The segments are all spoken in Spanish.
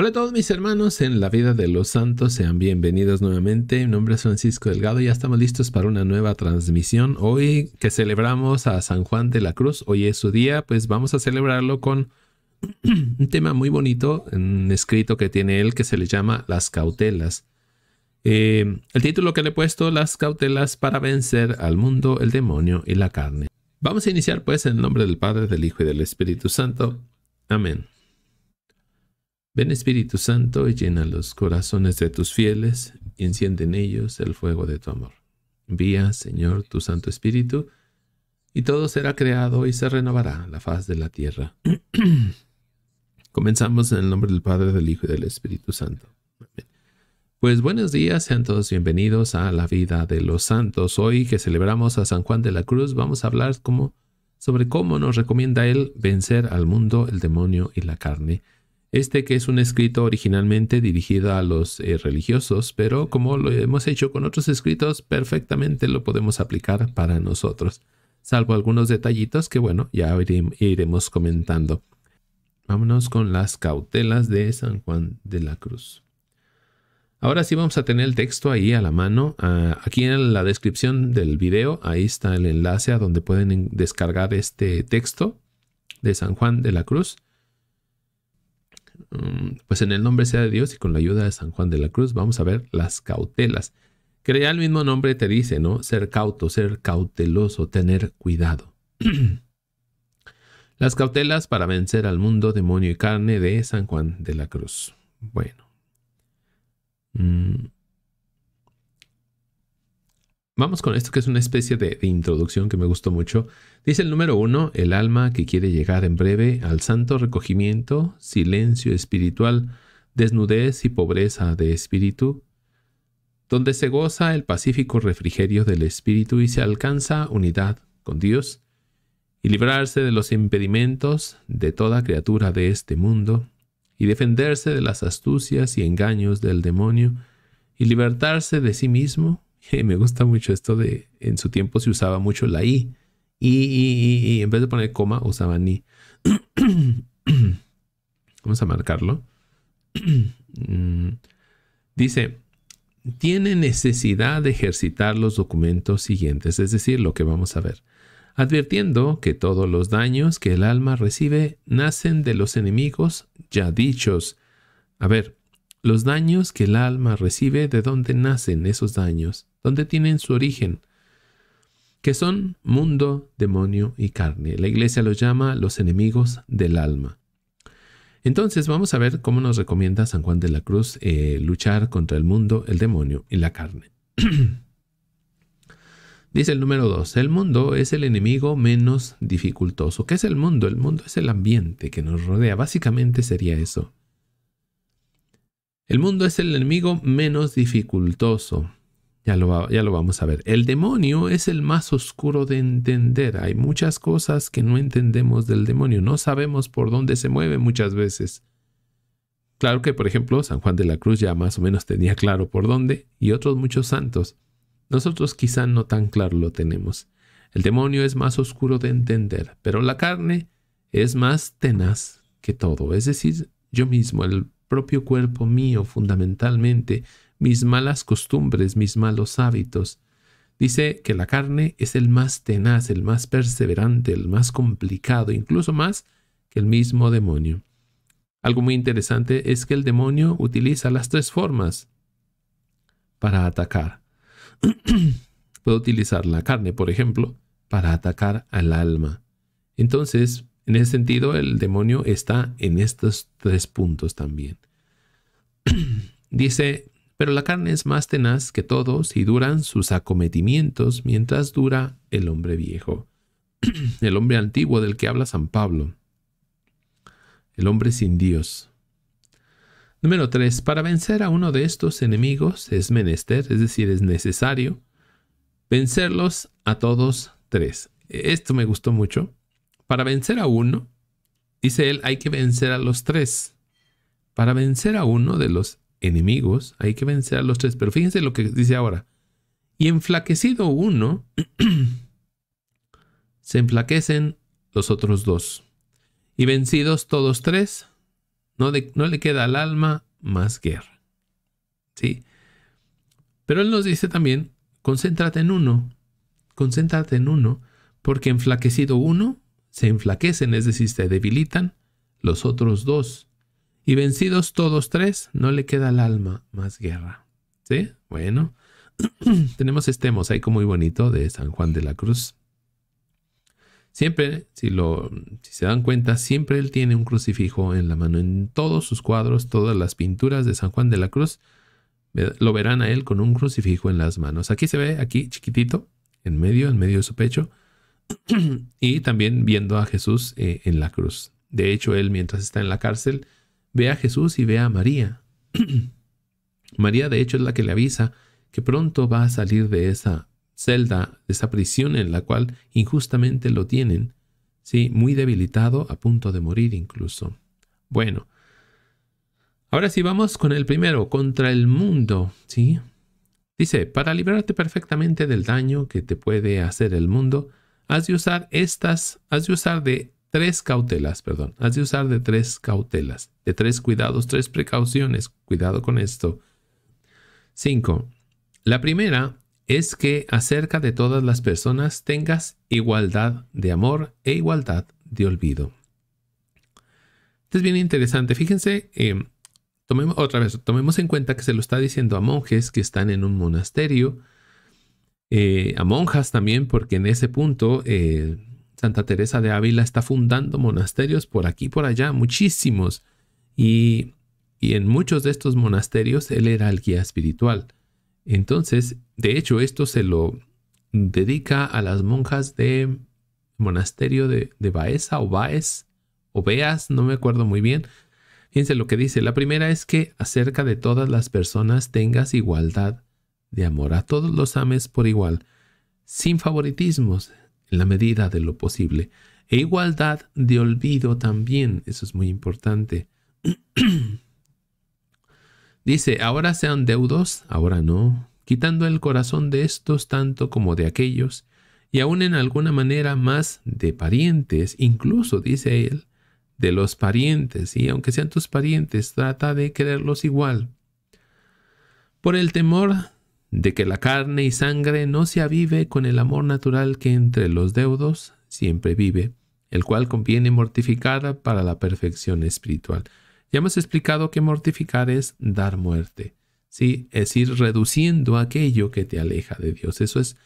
Hola a todos mis hermanos en la vida de los santos, sean bienvenidos nuevamente. Mi nombre es Francisco Delgado y ya estamos listos para una nueva transmisión. Hoy que celebramos a San Juan de la Cruz, hoy es su día, pues vamos a celebrarlo con un tema muy bonito, un escrito que tiene él que se le llama Las cautelas. Eh, el título que le he puesto, Las cautelas para vencer al mundo, el demonio y la carne. Vamos a iniciar pues en el nombre del Padre, del Hijo y del Espíritu Santo. Amén. Ven Espíritu Santo y llena los corazones de tus fieles y enciende en ellos el fuego de tu amor. Envía, Señor, tu Santo Espíritu, y todo será creado y se renovará la faz de la tierra. Comenzamos en el nombre del Padre, del Hijo y del Espíritu Santo. Pues buenos días, sean todos bienvenidos a la vida de los santos. Hoy que celebramos a San Juan de la Cruz, vamos a hablar sobre cómo nos recomienda él vencer al mundo, el demonio y la carne. Este que es un escrito originalmente dirigido a los eh, religiosos, pero como lo hemos hecho con otros escritos, perfectamente lo podemos aplicar para nosotros, salvo algunos detallitos que, bueno, ya iremos comentando. Vámonos con las cautelas de San Juan de la Cruz. Ahora sí vamos a tener el texto ahí a la mano. Ah, aquí en la descripción del video, ahí está el enlace a donde pueden descargar este texto de San Juan de la Cruz. Mm, pues en el nombre sea de Dios y con la ayuda de San Juan de la Cruz vamos a ver las cautelas, Creía el mismo nombre te dice, ¿no? Ser cauto, ser cauteloso, tener cuidado. las cautelas para vencer al mundo, demonio y carne de San Juan de la Cruz. Bueno. Mm, Vamos con esto que es una especie de, introducción que me gustó mucho. Dice el número uno, el alma que quiere llegar en breve al santo recogimiento, silencio espiritual, desnudez y pobreza de espíritu, donde se goza el pacífico refrigerio del espíritu y se alcanza unidad con Dios, y librarse de los impedimentos de toda criatura de este mundo, y defenderse de las astucias y engaños del demonio, y libertarse de sí mismo me gusta mucho esto de, en su tiempo se usaba mucho la I. Y, y, en vez de poner coma, usaban I. Vamos a marcarlo. Mm. Dice, tiene necesidad de ejercitar los documentos siguientes, es decir, lo que vamos a ver, advirtiendo que todos los daños que el alma recibe nacen de los enemigos ya dichos. A ver, los daños que el alma recibe, ¿de dónde nacen esos daños? Dónde tienen su origen, que son mundo, demonio y carne. La iglesia los llama los enemigos del alma. Entonces vamos a ver cómo nos recomienda San Juan de la Cruz eh, luchar contra el mundo, el demonio y la carne. Dice el número 2, el mundo es el enemigo menos dificultoso. ¿Qué es el mundo? El mundo es el ambiente que nos rodea. Básicamente sería eso. El mundo es el enemigo menos dificultoso. Ya lo, vamos a ver. El demonio es el más oscuro de entender. Hay muchas cosas que no entendemos del demonio. No sabemos por dónde se mueve muchas veces. Claro que, por ejemplo, San Juan de la Cruz ya más o menos tenía claro por dónde y otros muchos santos. Nosotros quizá no tan claro lo tenemos. El demonio es más oscuro de entender, pero la carne es más tenaz que todo. Es decir, yo mismo, el propio cuerpo mío fundamentalmente mis malas costumbres, mis malos hábitos. Dice que la carne es el más tenaz, el más perseverante, el más complicado, incluso más que el mismo demonio. Algo muy interesante es que el demonio utiliza las tres formas para atacar. Puede utilizar la carne, por ejemplo, para atacar al alma. Entonces, en ese sentido, el demonio está en estos tres puntos también. Dice pero la carne es más tenaz que todos y duran sus acometimientos mientras dura el hombre viejo, el hombre antiguo del que habla San Pablo, el hombre sin Dios. Número 3. Para vencer a uno de estos enemigos es menester, es decir, es necesario vencerlos a todos tres. E-, esto me gustó mucho. Para vencer a uno, dice él, hay que vencer a los tres. Para vencer a uno de los enemigos, hay que vencer a los tres. Pero fíjense lo que dice ahora. Y enflaquecido uno, se enflaquecen los otros dos. Y vencidos todos tres, no, no le queda al alma más guerra. ¿Sí? Pero él nos dice también, concéntrate en uno, concéntrate en uno, porque enflaquecido uno, se enflaquecen, es decir, se debilitan los otros dos. Y vencidos todos tres, no le queda al alma más guerra. ¿Sí? Bueno, tenemos este mosaico muy bonito de San Juan de la Cruz. Siempre, si, lo, se dan cuenta, siempre él tiene un crucifijo en la mano. En todos sus cuadros, todas las pinturas de San Juan de la Cruz, lo verán a él con un crucifijo en las manos. Aquí se ve, aquí chiquitito, en medio, en medio de su pecho, y también viendo a Jesús eh, en la cruz. De hecho, él mientras está en la cárcel, ve a Jesús y ve a María. María de hecho es la que le avisa que pronto va a salir de esa celda, de esa prisión en la cual injustamente lo tienen, sí, muy debilitado, a punto de morir incluso. Bueno, ahora sí vamos con el primero, contra el mundo, ¿sí? Dice, para librarte perfectamente del daño que te puede hacer el mundo, has de usar estas, has de usar de tres cautelas, perdón, has de usar de tres cautelas, de tres cuidados, tres precauciones. Cuidado con esto. cinco La primera es que acerca de todas las personas tengas igualdad de amor e igualdad de olvido. Esto es bien interesante. Fíjense, eh, tomemos, otra vez, tomemos en cuenta que se lo está diciendo a monjes que están en un monasterio, eh, a monjas también, porque en ese punto eh, Santa Teresa de Ávila está fundando monasterios por aquí y por allá, muchísimos. Y, en muchos de estos monasterios él era el guía espiritual. Entonces, de hecho, esto se lo dedica a las monjas de monasterio de, de Baeza o Baez o Beas, no me acuerdo muy bien. Fíjense lo que dice. La primera es que acerca de todas las personas tengas igualdad de amor. A todos los ames por igual, sin favoritismos, en la medida de lo posible. E igualdad de olvido también, eso es muy importante. Dice, ahora sean deudos, ahora no, quitando el corazón de estos tanto como de aquellos, y aún en alguna manera más de parientes, incluso, dice él, de los parientes, y aunque sean tus parientes, trata de quererlos igual. Por el temor de que la carne y sangre no se avive con el amor natural que entre los deudos siempre vive, el cual conviene mortificar para la perfección espiritual. Ya hemos explicado que mortificar es dar muerte, ¿sí? es ir reduciendo aquello que te aleja de Dios. Eso es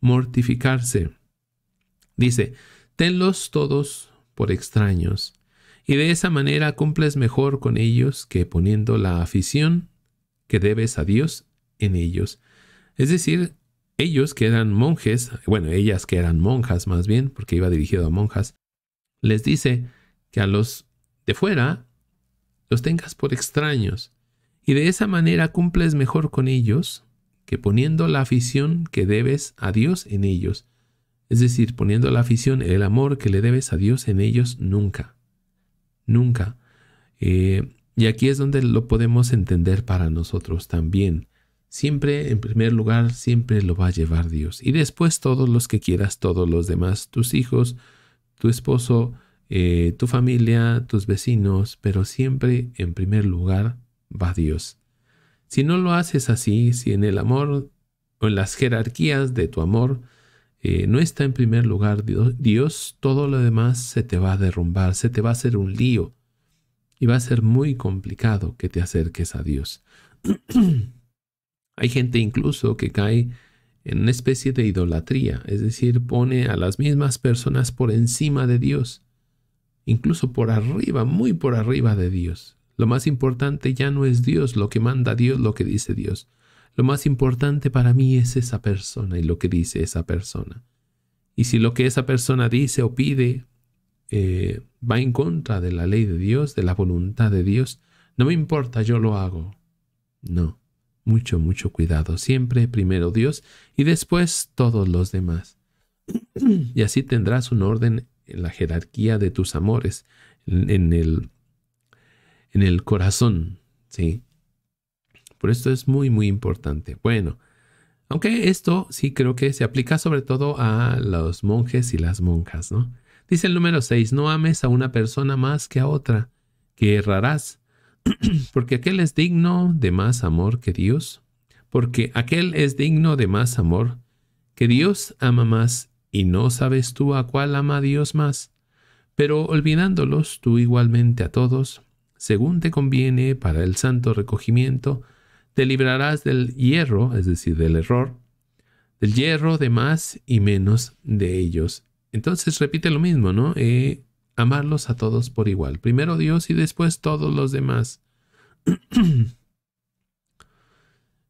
mortificarse. Dice, tenlos todos por extraños, y de esa manera cumples mejor con ellos que poniendo la afición que debes a Dios en ellos. Es decir, ellos que eran monjes, bueno, ellas que eran monjas más bien, porque iba dirigido a monjas, les dice que a los de fuera los tengas por extraños y de esa manera cumples mejor con ellos que poniendo la afición que debes a Dios en ellos. Es decir, poniendo la afición, el amor que le debes a Dios en ellos nunca. Nunca. Eh, y aquí es donde lo podemos entender para nosotros también. Siempre, en primer lugar, siempre lo va a llevar Dios. Y después todos los que quieras, todos los demás, tus hijos, tu esposo, eh, tu familia, tus vecinos, pero siempre, en primer lugar, va Dios. Si no lo haces así, si en el amor o en las jerarquías de tu amor eh, no está en primer lugar Dios, Dios, todo lo demás se te va a derrumbar, se te va a hacer un lío y va a ser muy complicado que te acerques a Dios. Hay gente incluso que cae en una especie de idolatría, es decir, pone a las mismas personas por encima de Dios, incluso por arriba, muy por arriba de Dios. Lo más importante ya no es Dios, lo que manda Dios, lo que dice Dios. Lo más importante para mí es esa persona y lo que dice esa persona. Y si lo que esa persona dice o pide eh, va en contra de la ley de Dios, de la voluntad de Dios, no me importa, yo lo hago. No mucho, mucho cuidado. Siempre primero Dios y después todos los demás. Y así tendrás un orden en la jerarquía de tus amores, en, el, en el corazón, ¿sí? Por esto es muy, muy importante. Bueno, aunque esto sí creo que se aplica sobre todo a los monjes y las monjas, ¿no? Dice el número 6, no ames a una persona más que a otra, que errarás porque aquel es digno de más amor que Dios, porque aquel es digno de más amor que Dios ama más, y no sabes tú a cuál ama Dios más, pero olvidándolos tú igualmente a todos, según te conviene para el santo recogimiento, te librarás del hierro, es decir, del error, del hierro de más y menos de ellos. Entonces repite lo mismo, ¿no? Eh, amarlos a todos por igual. Primero Dios y después todos los demás.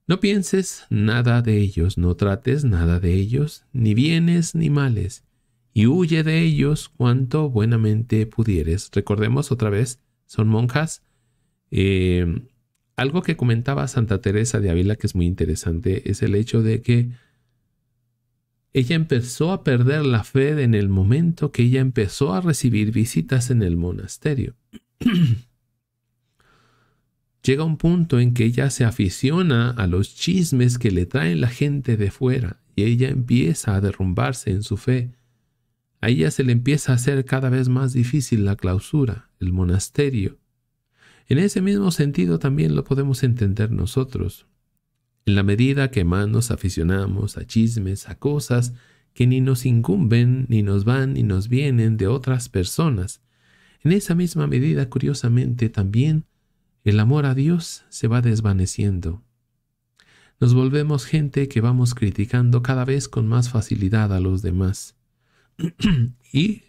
no pienses nada de ellos, no trates nada de ellos, ni bienes ni males, y huye de ellos cuanto buenamente pudieres. Recordemos otra vez, son monjas. Eh, algo que comentaba Santa Teresa de Ávila que es muy interesante es el hecho de que ella empezó a perder la fe en el momento que ella empezó a recibir visitas en el monasterio. Llega un punto en que ella se aficiona a los chismes que le traen la gente de fuera y ella empieza a derrumbarse en su fe. A ella se le empieza a hacer cada vez más difícil la clausura, el monasterio. En ese mismo sentido también lo podemos entender nosotros en la medida que más nos aficionamos a chismes, a cosas que ni nos incumben, ni nos van, ni nos vienen de otras personas. En esa misma medida, curiosamente, también el amor a Dios se va desvaneciendo. Nos volvemos gente que vamos criticando cada vez con más facilidad a los demás. y,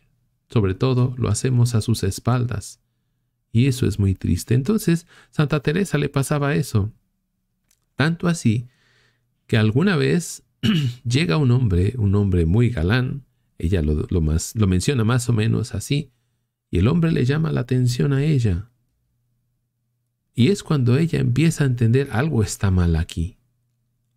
sobre todo, lo hacemos a sus espaldas. Y eso es muy triste. Entonces, Santa Teresa le pasaba eso. Tanto así que alguna vez llega un hombre, un hombre muy galán, ella lo, menciona más o menos así, y el hombre le llama la atención a ella. Y es cuando ella empieza a entender algo está mal aquí,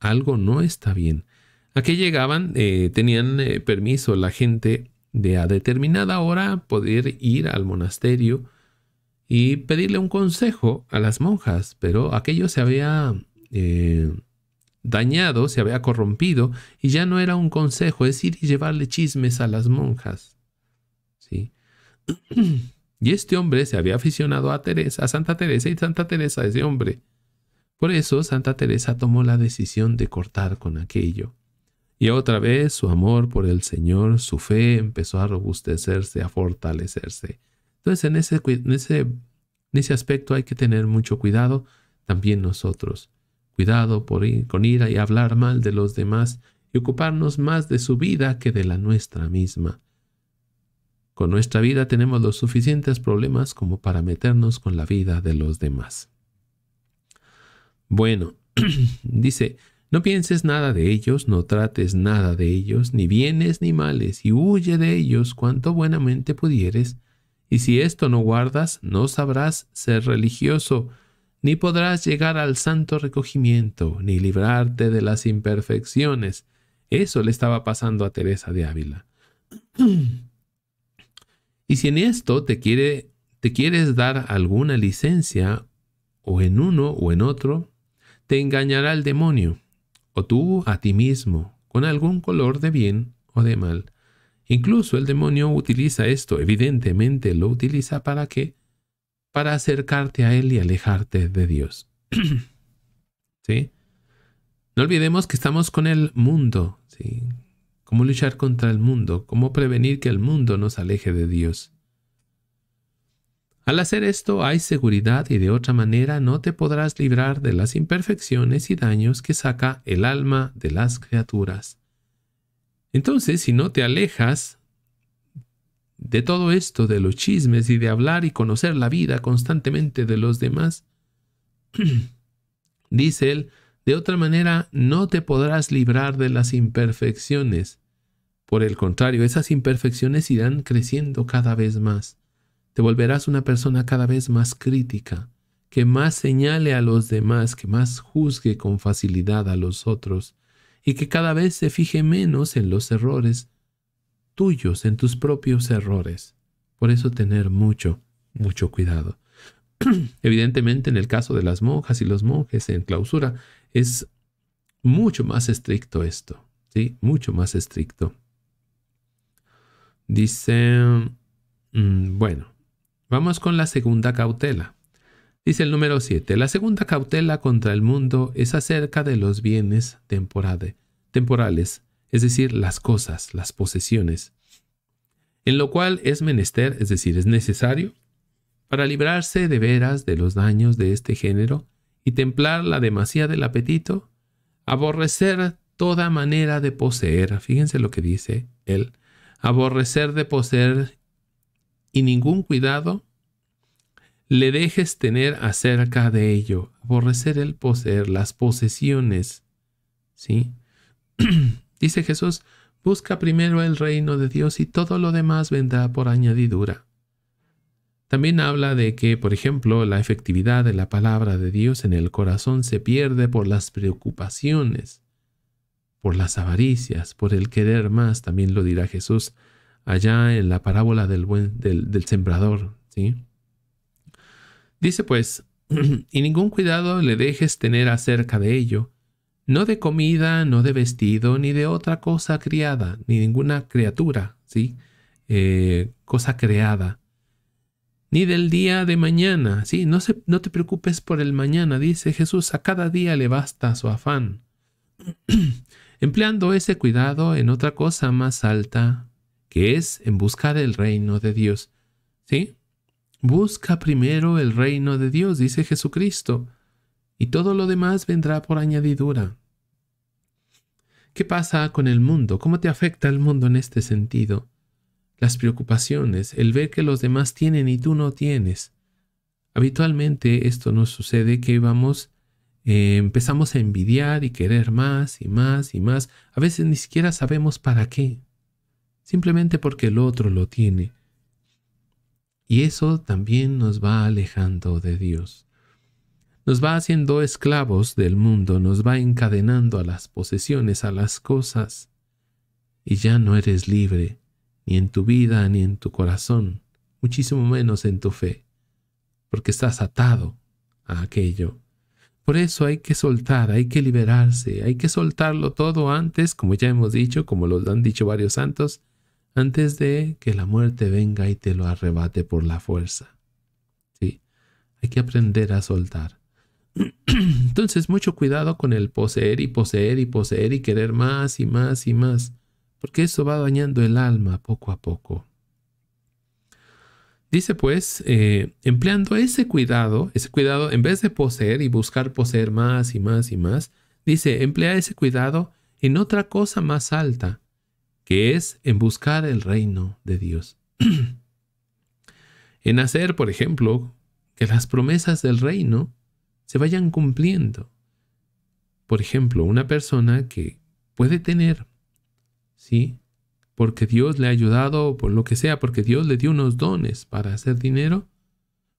algo no está bien. ¿A llegaban? Eh, tenían eh, permiso la gente de a determinada hora poder ir al monasterio y pedirle un consejo a las monjas, pero aquello se había eh, dañado, se había corrompido y ya no era un consejo, es ir y llevarle chismes a las monjas. ¿Sí? Y este hombre se había aficionado a Teresa, a Santa Teresa y Santa Teresa ese hombre. Por eso Santa Teresa tomó la decisión de cortar con aquello. Y otra vez su amor por el Señor, su fe empezó a robustecerse, a fortalecerse. Entonces en ese, en ese, en ese aspecto hay que tener mucho cuidado también nosotros cuidado por ir, con ira y hablar mal de los demás y ocuparnos más de su vida que de la nuestra misma. Con nuestra vida tenemos los suficientes problemas como para meternos con la vida de los demás. Bueno, dice, no pienses nada de ellos, no trates nada de ellos, ni bienes ni males, y huye de ellos cuanto buenamente pudieres, y si esto no guardas, no sabrás ser religioso, ni podrás llegar al santo recogimiento, ni librarte de las imperfecciones. Eso le estaba pasando a Teresa de Ávila. Y si en esto te, quiere, te quieres dar alguna licencia, o en uno o en otro, te engañará el demonio, o tú a ti mismo, con algún color de bien o de mal. Incluso el demonio utiliza esto, evidentemente lo utiliza para que para acercarte a Él y alejarte de Dios. ¿Sí? No olvidemos que estamos con el mundo. ¿sí? ¿Cómo luchar contra el mundo? ¿Cómo prevenir que el mundo nos aleje de Dios? Al hacer esto hay seguridad y de otra manera no te podrás librar de las imperfecciones y daños que saca el alma de las criaturas. Entonces, si no te alejas de todo esto, de los chismes y de hablar y conocer la vida constantemente de los demás, dice él, de otra manera no te podrás librar de las imperfecciones. Por el contrario, esas imperfecciones irán creciendo cada vez más. Te volverás una persona cada vez más crítica, que más señale a los demás, que más juzgue con facilidad a los otros, y que cada vez se fije menos en los errores tuyos, en tus propios errores. Por eso tener mucho, mucho cuidado. Evidentemente en el caso de las monjas y los monjes en clausura es mucho más estricto esto, ¿sí? Mucho más estricto. Dice, mm, bueno, vamos con la segunda cautela. Dice el número 7, la segunda cautela contra el mundo es acerca de los bienes temporales, es decir, las cosas, las posesiones, en lo cual es menester, es decir, es necesario, para librarse de veras de los daños de este género y templar la demasía del apetito, aborrecer toda manera de poseer, fíjense lo que dice él, aborrecer de poseer y ningún cuidado le dejes tener acerca de ello, aborrecer el poseer, las posesiones, ¿sí? Dice Jesús, busca primero el reino de Dios y todo lo demás vendrá por añadidura. También habla de que, por ejemplo, la efectividad de la palabra de Dios en el corazón se pierde por las preocupaciones, por las avaricias, por el querer más, también lo dirá Jesús allá en la parábola del, buen, del, sembrador. ¿sí? Dice pues, y ningún cuidado le dejes tener acerca de ello, no de comida, no de vestido, ni de otra cosa criada, ni ninguna criatura, ¿sí? Eh, cosa creada, ni del día de mañana, ¿sí? No, no te preocupes por el mañana, dice Jesús, a cada día le basta su afán. empleando ese cuidado en otra cosa más alta, que es en buscar el reino de Dios, ¿sí? Busca primero el reino de Dios, dice Jesucristo, y todo lo demás vendrá por añadidura. ¿Qué pasa con el mundo? ¿Cómo te afecta el mundo en este sentido? Las preocupaciones, el ver que los demás tienen y tú no tienes. Habitualmente esto nos sucede que vamos, eh, empezamos a envidiar y querer más y más y más. A veces ni siquiera sabemos para qué. Simplemente porque el otro lo tiene. Y eso también nos va alejando de Dios nos va haciendo esclavos del mundo, nos va encadenando a las posesiones, a las cosas, y ya no eres libre, ni en tu vida, ni en tu corazón, muchísimo menos en tu fe, porque estás atado a aquello. Por eso hay que soltar, hay que liberarse, hay que soltarlo todo antes, como ya hemos dicho, como lo han dicho varios santos, antes de que la muerte venga y te lo arrebate por la fuerza. Sí, hay que aprender a soltar. Entonces, mucho cuidado con el poseer y poseer y poseer y querer más y más y más, porque eso va dañando el alma poco a poco. Dice pues, eh, empleando ese cuidado, ese cuidado, en vez de poseer y buscar poseer más y más y más, dice, emplea ese cuidado en otra cosa más alta, que es en buscar el reino de Dios. en hacer, por ejemplo, que las promesas del reino se vayan cumpliendo. Por ejemplo, una persona que puede tener, ¿sí? Porque Dios le ha ayudado por lo que sea, porque Dios le dio unos dones para hacer dinero,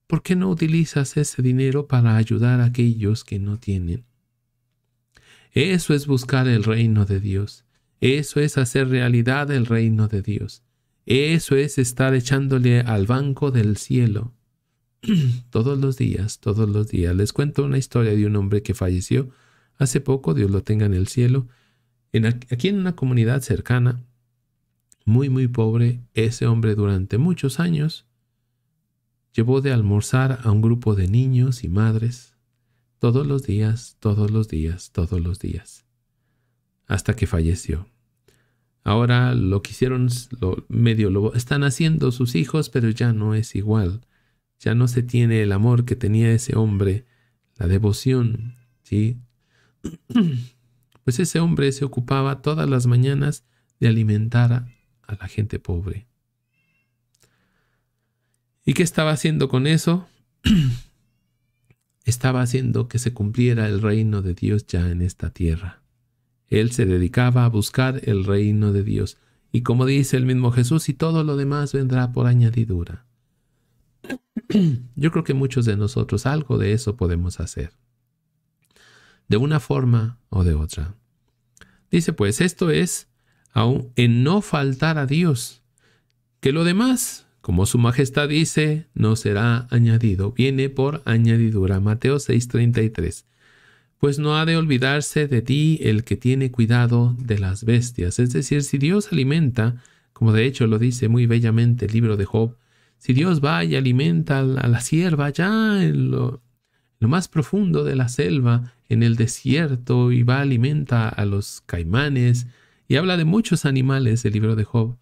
¿por qué no utilizas ese dinero para ayudar a aquellos que no tienen? Eso es buscar el reino de Dios. Eso es hacer realidad el reino de Dios. Eso es estar echándole al banco del cielo todos los días, todos los días les cuento una historia de un hombre que falleció hace poco, Dios lo tenga en el cielo, en, aquí en una comunidad cercana, muy, muy pobre, ese hombre durante muchos años llevó de almorzar a un grupo de niños y madres todos los días, todos los días, todos los días, hasta que falleció. Ahora lo quisieron, lo, medio lo están haciendo sus hijos, pero ya no es igual. Ya no se tiene el amor que tenía ese hombre, la devoción, ¿sí? Pues ese hombre se ocupaba todas las mañanas de alimentar a la gente pobre. ¿Y qué estaba haciendo con eso? estaba haciendo que se cumpliera el reino de Dios ya en esta tierra. Él se dedicaba a buscar el reino de Dios, y como dice el mismo Jesús, y todo lo demás vendrá por añadidura. Yo creo que muchos de nosotros algo de eso podemos hacer, de una forma o de otra. Dice pues, esto es aún en no faltar a Dios, que lo demás, como su majestad dice, no será añadido, viene por añadidura. Mateo 6:33. Pues no ha de olvidarse de ti el que tiene cuidado de las bestias. Es decir, si Dios alimenta, como de hecho lo dice muy bellamente el libro de Job, si Dios va y alimenta a la sierva allá en lo, más profundo de la selva, en el desierto, y va alimenta a los caimanes, y habla de muchos animales el libro de Job.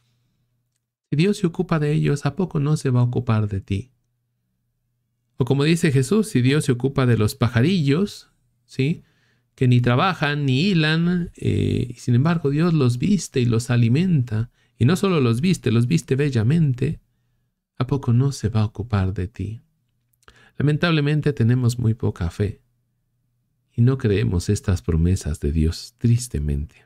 Si Dios se ocupa de ellos, ¿a poco no se va a ocupar de ti? O como dice Jesús, si Dios se ocupa de los pajarillos, ¿sí? que ni trabajan ni hilan, eh, y sin embargo Dios los viste y los alimenta, y no solo los viste, los viste bellamente, ¿a poco no se va a ocupar de ti? Lamentablemente tenemos muy poca fe y no creemos estas promesas de Dios tristemente.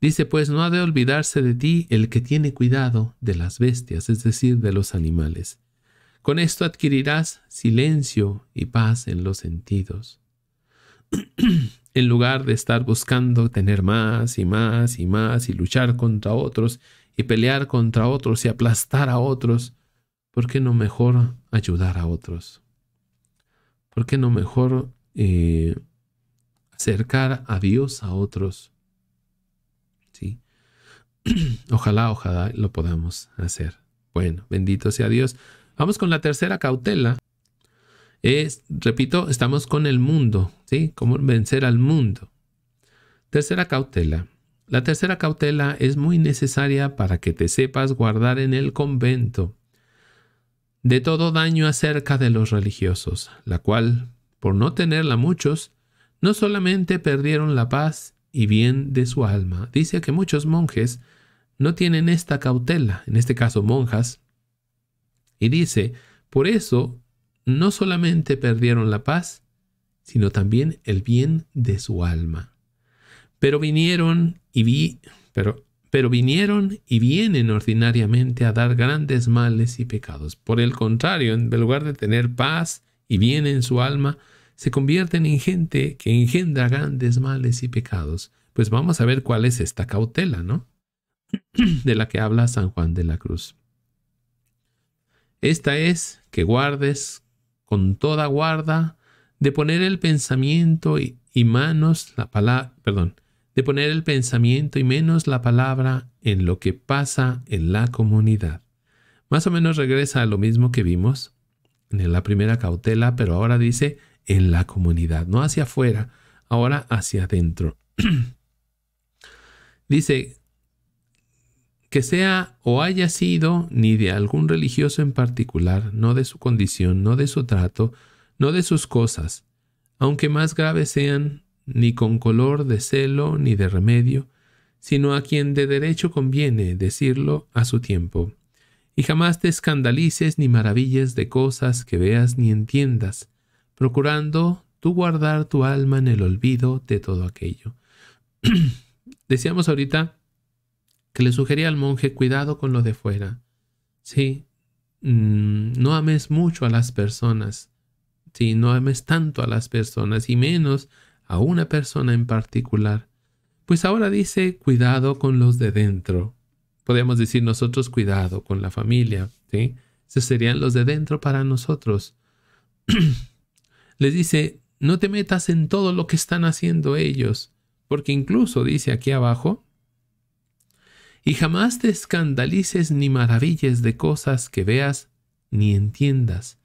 Dice pues, no ha de olvidarse de ti el que tiene cuidado de las bestias, es decir, de los animales. Con esto adquirirás silencio y paz en los sentidos. en lugar de estar buscando tener más y más y más y luchar contra otros y pelear contra otros y aplastar a otros, ¿por qué no mejor ayudar a otros? ¿Por qué no mejor eh, acercar a Dios a otros? ¿Sí? ojalá, ojalá lo podamos hacer. Bueno, bendito sea Dios. Vamos con la tercera cautela. Es, repito, estamos con el mundo, ¿sí? ¿Cómo vencer al mundo? Tercera cautela. La tercera cautela es muy necesaria para que te sepas guardar en el convento de todo daño acerca de los religiosos, la cual, por no tenerla muchos, no solamente perdieron la paz y bien de su alma. Dice que muchos monjes no tienen esta cautela, en este caso monjas, y dice, por eso no solamente perdieron la paz, sino también el bien de su alma. Pero vinieron y vi, pero, pero vinieron y vienen ordinariamente a dar grandes males y pecados. Por el contrario, en lugar de tener paz y bien en su alma, se convierten en gente que engendra grandes males y pecados. Pues vamos a ver cuál es esta cautela, ¿no? De la que habla San Juan de la Cruz. Esta es que guardes con toda guarda de poner el pensamiento y, y manos la palabra, perdón, de poner el pensamiento y menos la palabra en lo que pasa en la comunidad. Más o menos regresa a lo mismo que vimos en la primera cautela, pero ahora dice en la comunidad, no hacia afuera, ahora hacia adentro. dice, que sea o haya sido ni de algún religioso en particular, no de su condición, no de su trato, no de sus cosas, aunque más graves sean ni con color de celo ni de remedio, sino a quien de derecho conviene decirlo a su tiempo. Y jamás te escandalices ni maravilles de cosas que veas ni entiendas, procurando tú guardar tu alma en el olvido de todo aquello. Decíamos ahorita que le sugería al monje cuidado con lo de fuera. Sí, mm, no ames mucho a las personas. Sí, no ames tanto a las personas y menos a una persona en particular, pues ahora dice cuidado con los de dentro. Podemos decir nosotros cuidado con la familia, ¿sí? Esos serían los de dentro para nosotros. Les dice, no te metas en todo lo que están haciendo ellos, porque incluso dice aquí abajo, y jamás te escandalices ni maravilles de cosas que veas ni entiendas.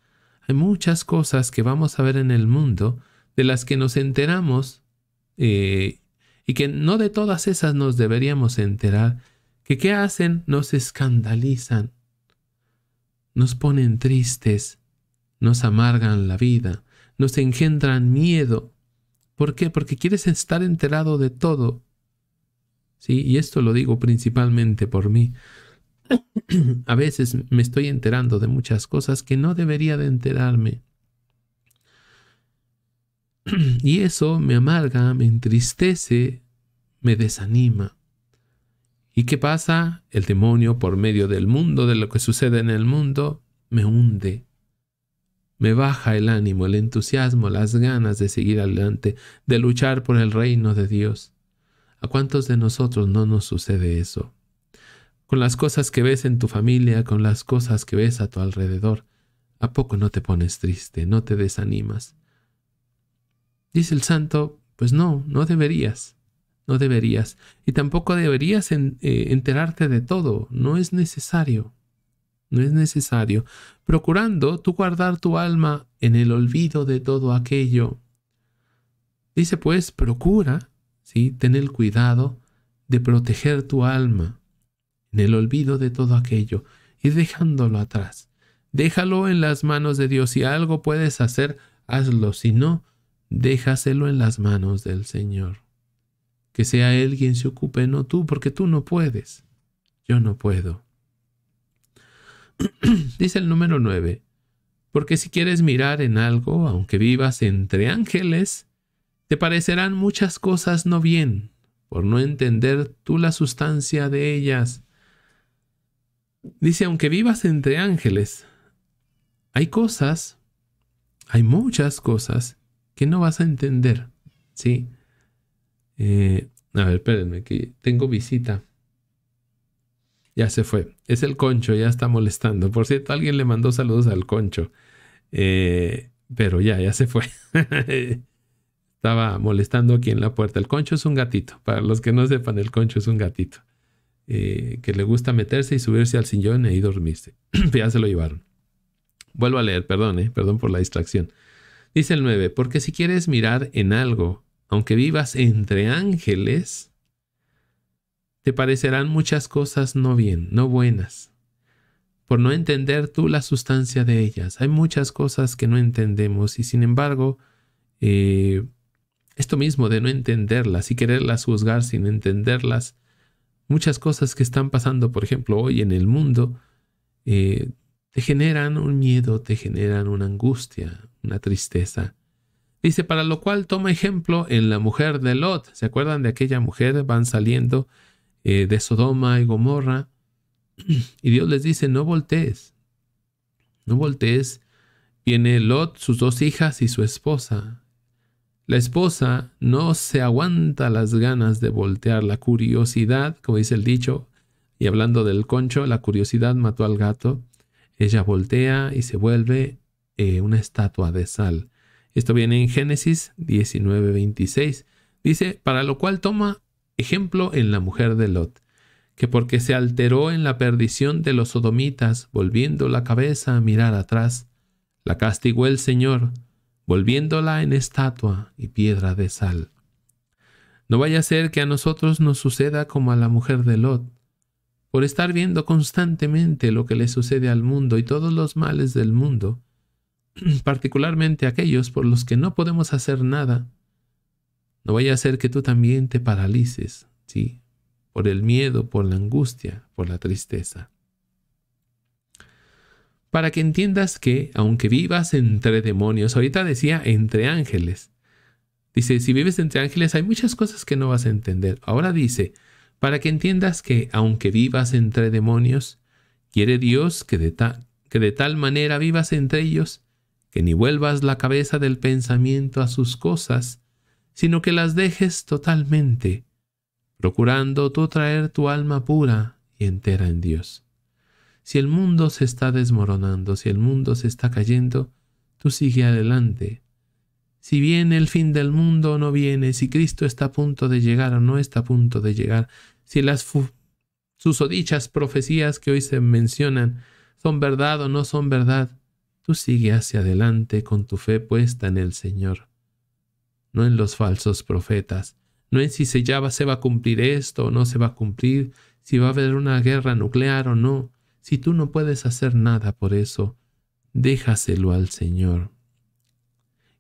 Hay muchas cosas que vamos a ver en el mundo de las que nos enteramos eh, y que no de todas esas nos deberíamos enterar, que qué hacen, nos escandalizan, nos ponen tristes, nos amargan la vida, nos engendran miedo. ¿Por qué? Porque quieres estar enterado de todo. Sí, y esto lo digo principalmente por mí. A veces me estoy enterando de muchas cosas que no debería de enterarme. Y eso me amarga, me entristece, me desanima. ¿Y qué pasa? El demonio, por medio del mundo, de lo que sucede en el mundo, me hunde. Me baja el ánimo, el entusiasmo, las ganas de seguir adelante, de luchar por el reino de Dios. ¿A cuántos de nosotros no nos sucede eso? Con las cosas que ves en tu familia, con las cosas que ves a tu alrededor, ¿a poco no te pones triste, no te desanimas? Dice el santo, pues no, no deberías, no deberías. Y tampoco deberías eh, enterarte de todo, no es necesario, no es necesario. Procurando tú guardar tu alma en el olvido de todo aquello. Dice pues, procura, ¿sí? tener el cuidado de proteger tu alma en el olvido de todo aquello y dejándolo atrás. Déjalo en las manos de Dios. Si algo puedes hacer, hazlo. Si no, déjaselo en las manos del Señor. Que sea Él quien se ocupe, no tú, porque tú no puedes. Yo no puedo. Dice el número 9, porque si quieres mirar en algo, aunque vivas entre ángeles, te parecerán muchas cosas no bien, por no entender tú la sustancia de ellas. Dice, aunque vivas entre ángeles, hay cosas, hay muchas cosas, que no vas a entender, ¿sí? Eh, a ver, espérenme, que tengo visita. Ya se fue. Es el concho, ya está molestando. Por cierto, alguien le mandó saludos al concho. Eh, pero ya, ya se fue. Estaba molestando aquí en la puerta. El concho es un gatito. Para los que no sepan, el concho es un gatito. Eh, que le gusta meterse y subirse al sillón y e dormirse. ya se lo llevaron. Vuelvo a leer, perdón, perdón por la distracción. Dice el 9, porque si quieres mirar en algo, aunque vivas entre ángeles, te parecerán muchas cosas no bien, no buenas, por no entender tú la sustancia de ellas. Hay muchas cosas que no entendemos y sin embargo, eh, esto mismo de no entenderlas y quererlas juzgar sin entenderlas, muchas cosas que están pasando, por ejemplo, hoy en el mundo, eh, te generan un miedo, te generan una angustia, una tristeza. Dice, para lo cual toma ejemplo en la mujer de Lot. ¿Se acuerdan de aquella mujer? Van saliendo eh, de Sodoma y Gomorra. Y Dios les dice, no voltees, no voltees. Viene Lot, sus dos hijas y su esposa. La esposa no se aguanta las ganas de voltear. La curiosidad, como dice el dicho, y hablando del concho, la curiosidad mató al gato. Ella voltea y se vuelve eh, una estatua de sal. Esto viene en Génesis 19:26. Dice, para lo cual toma ejemplo en la mujer de Lot, que porque se alteró en la perdición de los sodomitas, volviendo la cabeza a mirar atrás, la castigó el Señor, volviéndola en estatua y piedra de sal. No vaya a ser que a nosotros nos suceda como a la mujer de Lot, por estar viendo constantemente lo que le sucede al mundo y todos los males del mundo, particularmente aquellos por los que no podemos hacer nada, no vaya a ser que tú también te paralices, ¿sí? Por el miedo, por la angustia, por la tristeza. Para que entiendas que, aunque vivas entre demonios, ahorita decía entre ángeles, dice, si vives entre ángeles hay muchas cosas que no vas a entender. Ahora dice, para que entiendas que, aunque vivas entre demonios, quiere Dios que de, que de tal manera vivas entre ellos que ni vuelvas la cabeza del pensamiento a sus cosas, sino que las dejes totalmente, procurando tú traer tu alma pura y entera en Dios. Si el mundo se está desmoronando, si el mundo se está cayendo, tú sigue adelante. Si viene el fin del mundo o no viene, si Cristo está a punto de llegar o no está a punto de llegar, si las susodichas profecías que hoy se mencionan son verdad o no son verdad, tú sigue hacia adelante con tu fe puesta en el Señor, no en los falsos profetas, no en si se, ya va, se va a cumplir esto o no se va a cumplir, si va a haber una guerra nuclear o no. Si tú no puedes hacer nada por eso, déjaselo al Señor.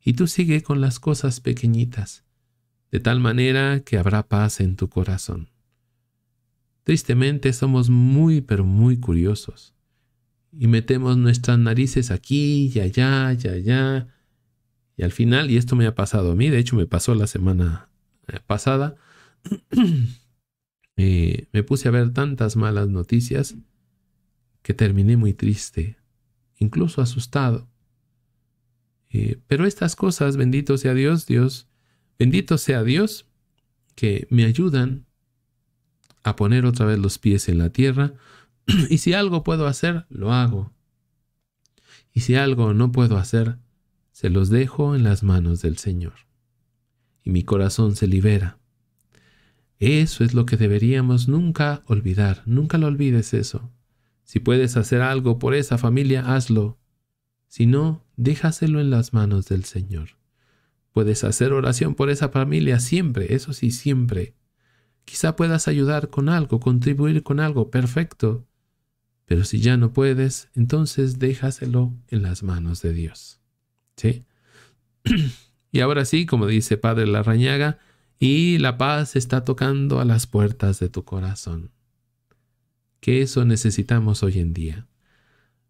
Y tú sigue con las cosas pequeñitas, de tal manera que habrá paz en tu corazón. Tristemente somos muy pero muy curiosos y metemos nuestras narices aquí y allá y allá. Y al final, y esto me ha pasado a mí, de hecho me pasó la semana eh, pasada, eh, me puse a ver tantas malas noticias que terminé muy triste, incluso asustado. Eh, pero estas cosas, bendito sea Dios, Dios, bendito sea Dios, que me ayudan a poner otra vez los pies en la tierra, y si algo puedo hacer, lo hago. Y si algo no puedo hacer, se los dejo en las manos del Señor. Y mi corazón se libera. Eso es lo que deberíamos nunca olvidar, nunca lo olvides eso. Si puedes hacer algo por esa familia, hazlo. Si no, déjaselo en las manos del Señor. Puedes hacer oración por esa familia siempre, eso sí, siempre. Quizá puedas ayudar con algo, contribuir con algo, perfecto. Pero si ya no puedes, entonces déjaselo en las manos de Dios. ¿Sí? y ahora sí, como dice Padre Larrañaga, y la paz está tocando a las puertas de tu corazón. Que eso necesitamos hoy en día.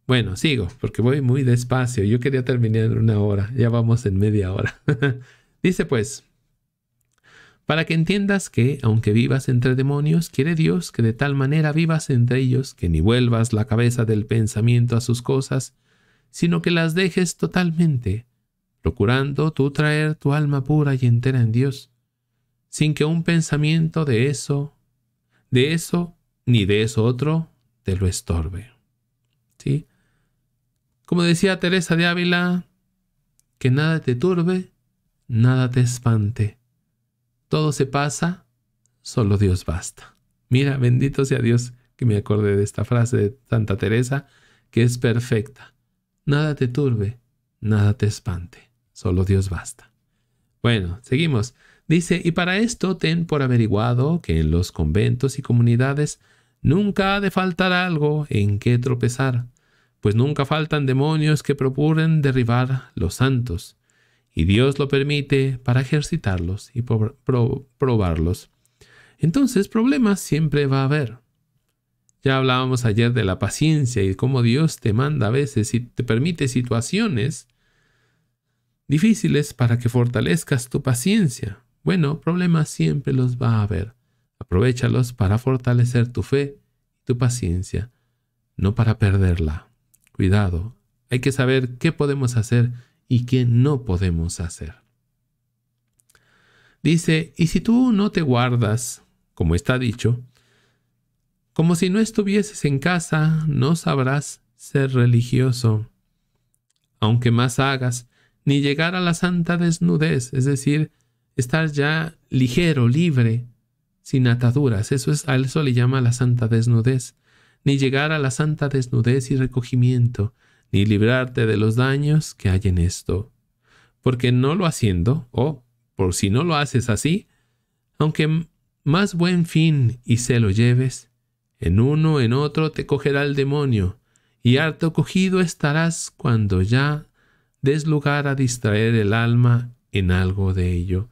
Bueno, sigo, porque voy muy despacio. Yo quería terminar en una hora, ya vamos en media hora. dice pues, para que entiendas que, aunque vivas entre demonios, quiere Dios que de tal manera vivas entre ellos que ni vuelvas la cabeza del pensamiento a sus cosas, sino que las dejes totalmente, procurando tú traer tu alma pura y entera en Dios, sin que un pensamiento de eso, de eso, ni de eso otro, te lo estorbe. ¿Sí? Como decía Teresa de Ávila, que nada te turbe, nada te espante todo se pasa, solo Dios basta. Mira, bendito sea Dios que me acordé de esta frase de Santa Teresa, que es perfecta. Nada te turbe, nada te espante, solo Dios basta. Bueno, seguimos. Dice, y para esto ten por averiguado que en los conventos y comunidades nunca ha de faltar algo en que tropezar, pues nunca faltan demonios que propuren derribar los santos, y Dios lo permite para ejercitarlos y probarlos. Entonces problemas siempre va a haber. Ya hablábamos ayer de la paciencia y cómo Dios te manda a veces y te permite situaciones difíciles para que fortalezcas tu paciencia. Bueno, problemas siempre los va a haber. Aprovechalos para fortalecer tu fe y tu paciencia, no para perderla. Cuidado, hay que saber qué podemos hacer y qué no podemos hacer. Dice, y si tú no te guardas, como está dicho, como si no estuvieses en casa, no sabrás ser religioso, aunque más hagas, ni llegar a la santa desnudez, es decir, estar ya ligero, libre, sin ataduras, eso es, a eso le llama la santa desnudez, ni llegar a la santa desnudez y recogimiento, ni librarte de los daños que hay en esto. Porque no lo haciendo, o por si no lo haces así, aunque más buen fin y se lo lleves, en uno en otro te cogerá el demonio, y harto cogido estarás cuando ya des lugar a distraer el alma en algo de ello.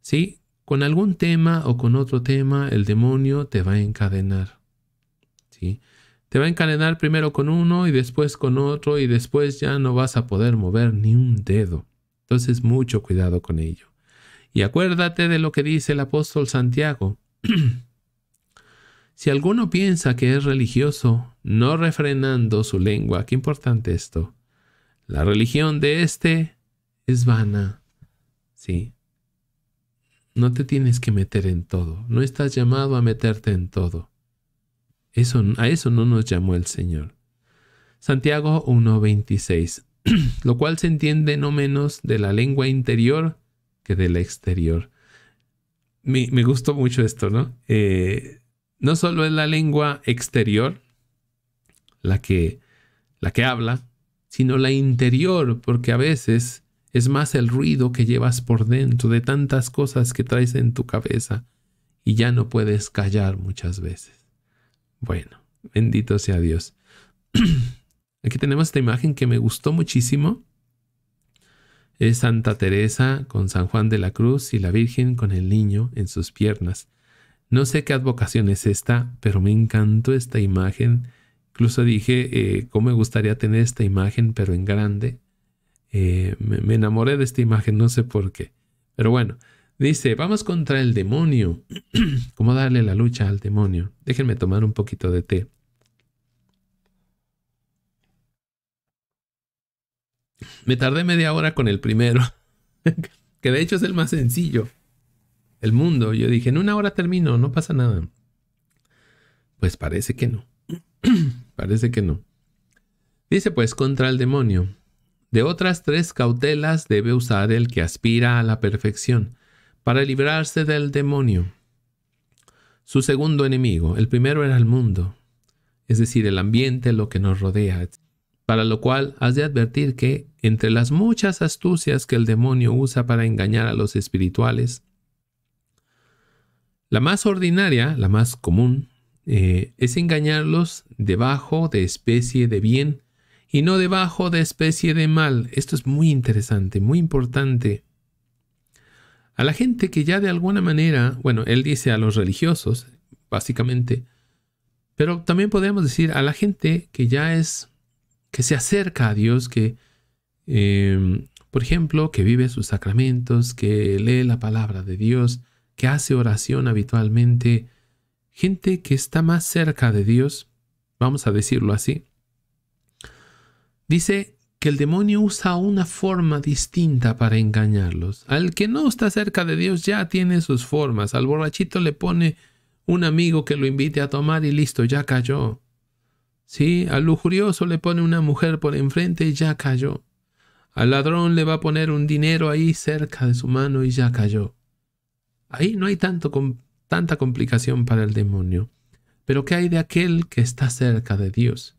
Sí, con algún tema o con otro tema el demonio te va a encadenar. ¿Sí? Te va a encadenar primero con uno y después con otro y después ya no vas a poder mover ni un dedo. Entonces mucho cuidado con ello. Y acuérdate de lo que dice el apóstol Santiago. si alguno piensa que es religioso, no refrenando su lengua, qué importante esto. La religión de este es vana. Sí. No te tienes que meter en todo. No estás llamado a meterte en todo a eso no nos llamó el Señor. Santiago 1.26, lo cual se entiende no menos de la lengua interior que de la exterior. Me, gustó mucho esto, ¿no? Eh, no solo es la lengua exterior la que, la que habla, sino la interior, porque a veces es más el ruido que llevas por dentro de tantas cosas que traes en tu cabeza y ya no puedes callar muchas veces. Bueno, bendito sea Dios. Aquí tenemos esta imagen que me gustó muchísimo. Es Santa Teresa con San Juan de la Cruz y la Virgen con el niño en sus piernas. No sé qué advocación es esta, pero me encantó esta imagen. Incluso dije, eh, ¿cómo me gustaría tener esta imagen, pero en grande? Eh, me enamoré de esta imagen, no sé por qué. Pero bueno, Dice, vamos contra el demonio. ¿Cómo darle la lucha al demonio? Déjenme tomar un poquito de té. Me tardé media hora con el primero, que de hecho es el más sencillo. El mundo, yo dije, en una hora termino, no pasa nada. Pues parece que no. parece que no. Dice pues contra el demonio. De otras tres cautelas debe usar el que aspira a la perfección, para librarse del demonio. Su segundo enemigo, el primero era el mundo, es decir, el ambiente, lo que nos rodea, para lo cual has de advertir que, entre las muchas astucias que el demonio usa para engañar a los espirituales, la más ordinaria, la más común, eh, es engañarlos debajo de especie de bien y no debajo de especie de mal. Esto es muy interesante, muy importante a la gente que ya de alguna manera, bueno, él dice a los religiosos, básicamente, pero también podemos decir a la gente que ya es, que se acerca a Dios, que, em, por ejemplo, que vive sus sacramentos, que lee la palabra de Dios, que hace oración habitualmente, gente que está más cerca de Dios, vamos a decirlo así. Dice el demonio usa una forma distinta para engañarlos. Al que no está cerca de Dios ya tiene sus formas. Al borrachito le pone un amigo que lo invite a tomar y listo, ya cayó. Sí, al lujurioso le pone una mujer por enfrente y ya cayó. Al ladrón le va a poner un dinero ahí cerca de su mano y ya cayó. Ahí no hay tanto, tanta complicación para el demonio. Pero ¿qué hay de aquel que está cerca de Dios?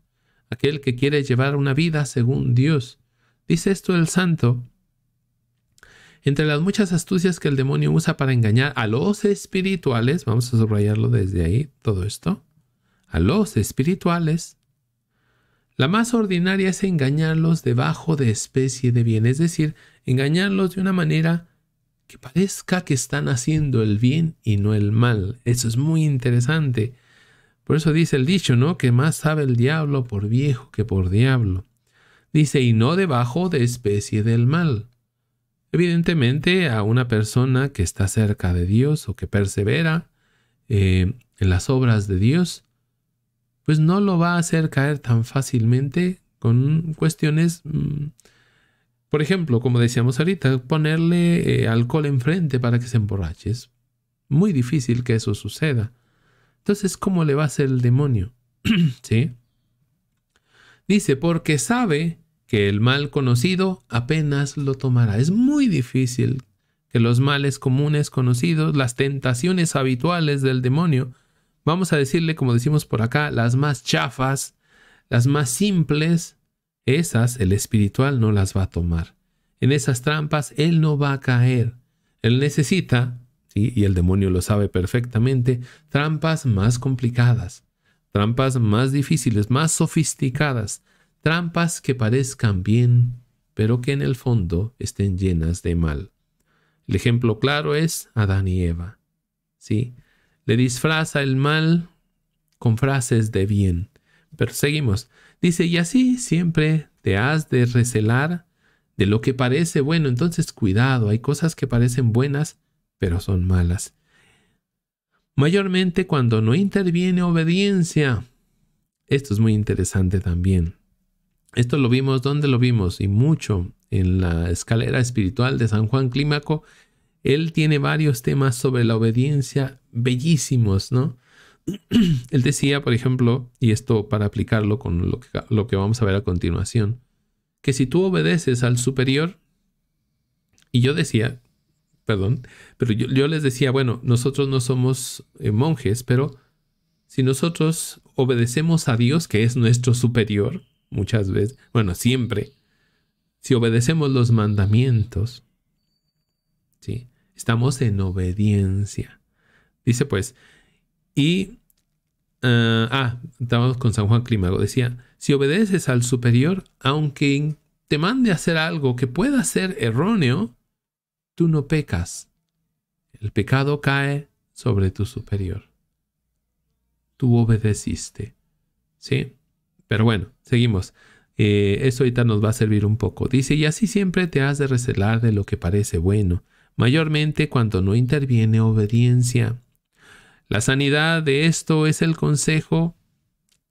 aquel que quiere llevar una vida según Dios. Dice esto el santo. Entre las muchas astucias que el demonio usa para engañar a los espirituales, vamos a subrayarlo desde ahí, todo esto, a los espirituales, la más ordinaria es engañarlos debajo de especie de bien, es decir, engañarlos de una manera que parezca que están haciendo el bien y no el mal. Eso es muy interesante. Por eso dice el dicho, ¿no? Que más sabe el diablo por viejo que por diablo. Dice, y no debajo de especie del mal. Evidentemente, a una persona que está cerca de Dios o que persevera eh, en las obras de Dios, pues no lo va a hacer caer tan fácilmente con cuestiones, mm, por ejemplo, como decíamos ahorita, ponerle eh, alcohol enfrente para que se emborrache. muy difícil que eso suceda. Entonces, ¿cómo le va a hacer el demonio? ¿Sí? Dice, porque sabe que el mal conocido apenas lo tomará. Es muy difícil que los males comunes conocidos, las tentaciones habituales del demonio, vamos a decirle, como decimos por acá, las más chafas, las más simples, esas el espiritual no las va a tomar. En esas trampas él no va a caer. Él necesita y el demonio lo sabe perfectamente, trampas más complicadas, trampas más difíciles, más sofisticadas, trampas que parezcan bien, pero que en el fondo estén llenas de mal. El ejemplo claro es Adán y Eva. ¿sí? Le disfraza el mal con frases de bien. Pero seguimos. Dice, y así siempre te has de recelar de lo que parece bueno. Entonces, cuidado, hay cosas que parecen buenas, pero son malas. Mayormente cuando no interviene obediencia. Esto es muy interesante también. Esto lo vimos, ¿dónde lo vimos? Y mucho en la escalera espiritual de San Juan Clímaco. Él tiene varios temas sobre la obediencia bellísimos, ¿no? Él decía, por ejemplo, y esto para aplicarlo con lo que, lo que vamos a ver a continuación, que si tú obedeces al superior, y yo decía, perdón, pero yo, les decía, bueno, nosotros no somos eh, monjes, pero si nosotros obedecemos a Dios, que es nuestro superior, muchas veces, bueno, siempre, si obedecemos los mandamientos, ¿sí? estamos en obediencia. Dice pues, y, ah, ah estábamos con San Juan Clímago, decía, si obedeces al superior, aunque te mande a hacer algo que pueda ser erróneo, tú no pecas. El pecado cae sobre tu superior. Tú obedeciste. ¿Sí? Pero bueno, seguimos. Eh, eso ahorita nos va a servir un poco. Dice, y así siempre te has de recelar de lo que parece bueno, mayormente cuando no interviene obediencia. La sanidad de esto es el consejo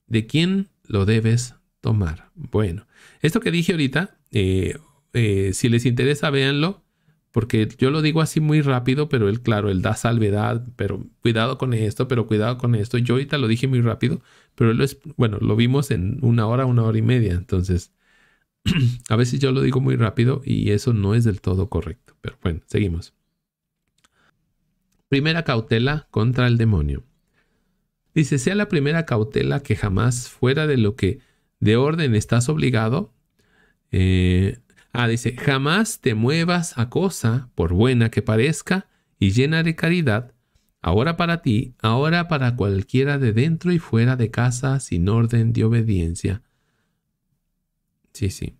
de quién lo debes tomar. Bueno, esto que dije ahorita, eh, eh, si les interesa, véanlo porque yo lo digo así muy rápido, pero él, claro, él da salvedad, pero cuidado con esto, pero cuidado con esto. Yo ahorita lo dije muy rápido, pero él es, bueno, lo vimos en una hora, una hora y media, entonces a veces yo lo digo muy rápido y eso no es del todo correcto, pero bueno, seguimos. Primera cautela contra el demonio. Dice, sea la primera cautela que jamás fuera de lo que de orden estás obligado, eh, Ah, dice, jamás te muevas a cosa, por buena que parezca, y llena de caridad, ahora para ti, ahora para cualquiera de dentro y fuera de casa, sin orden de obediencia. Sí, sí.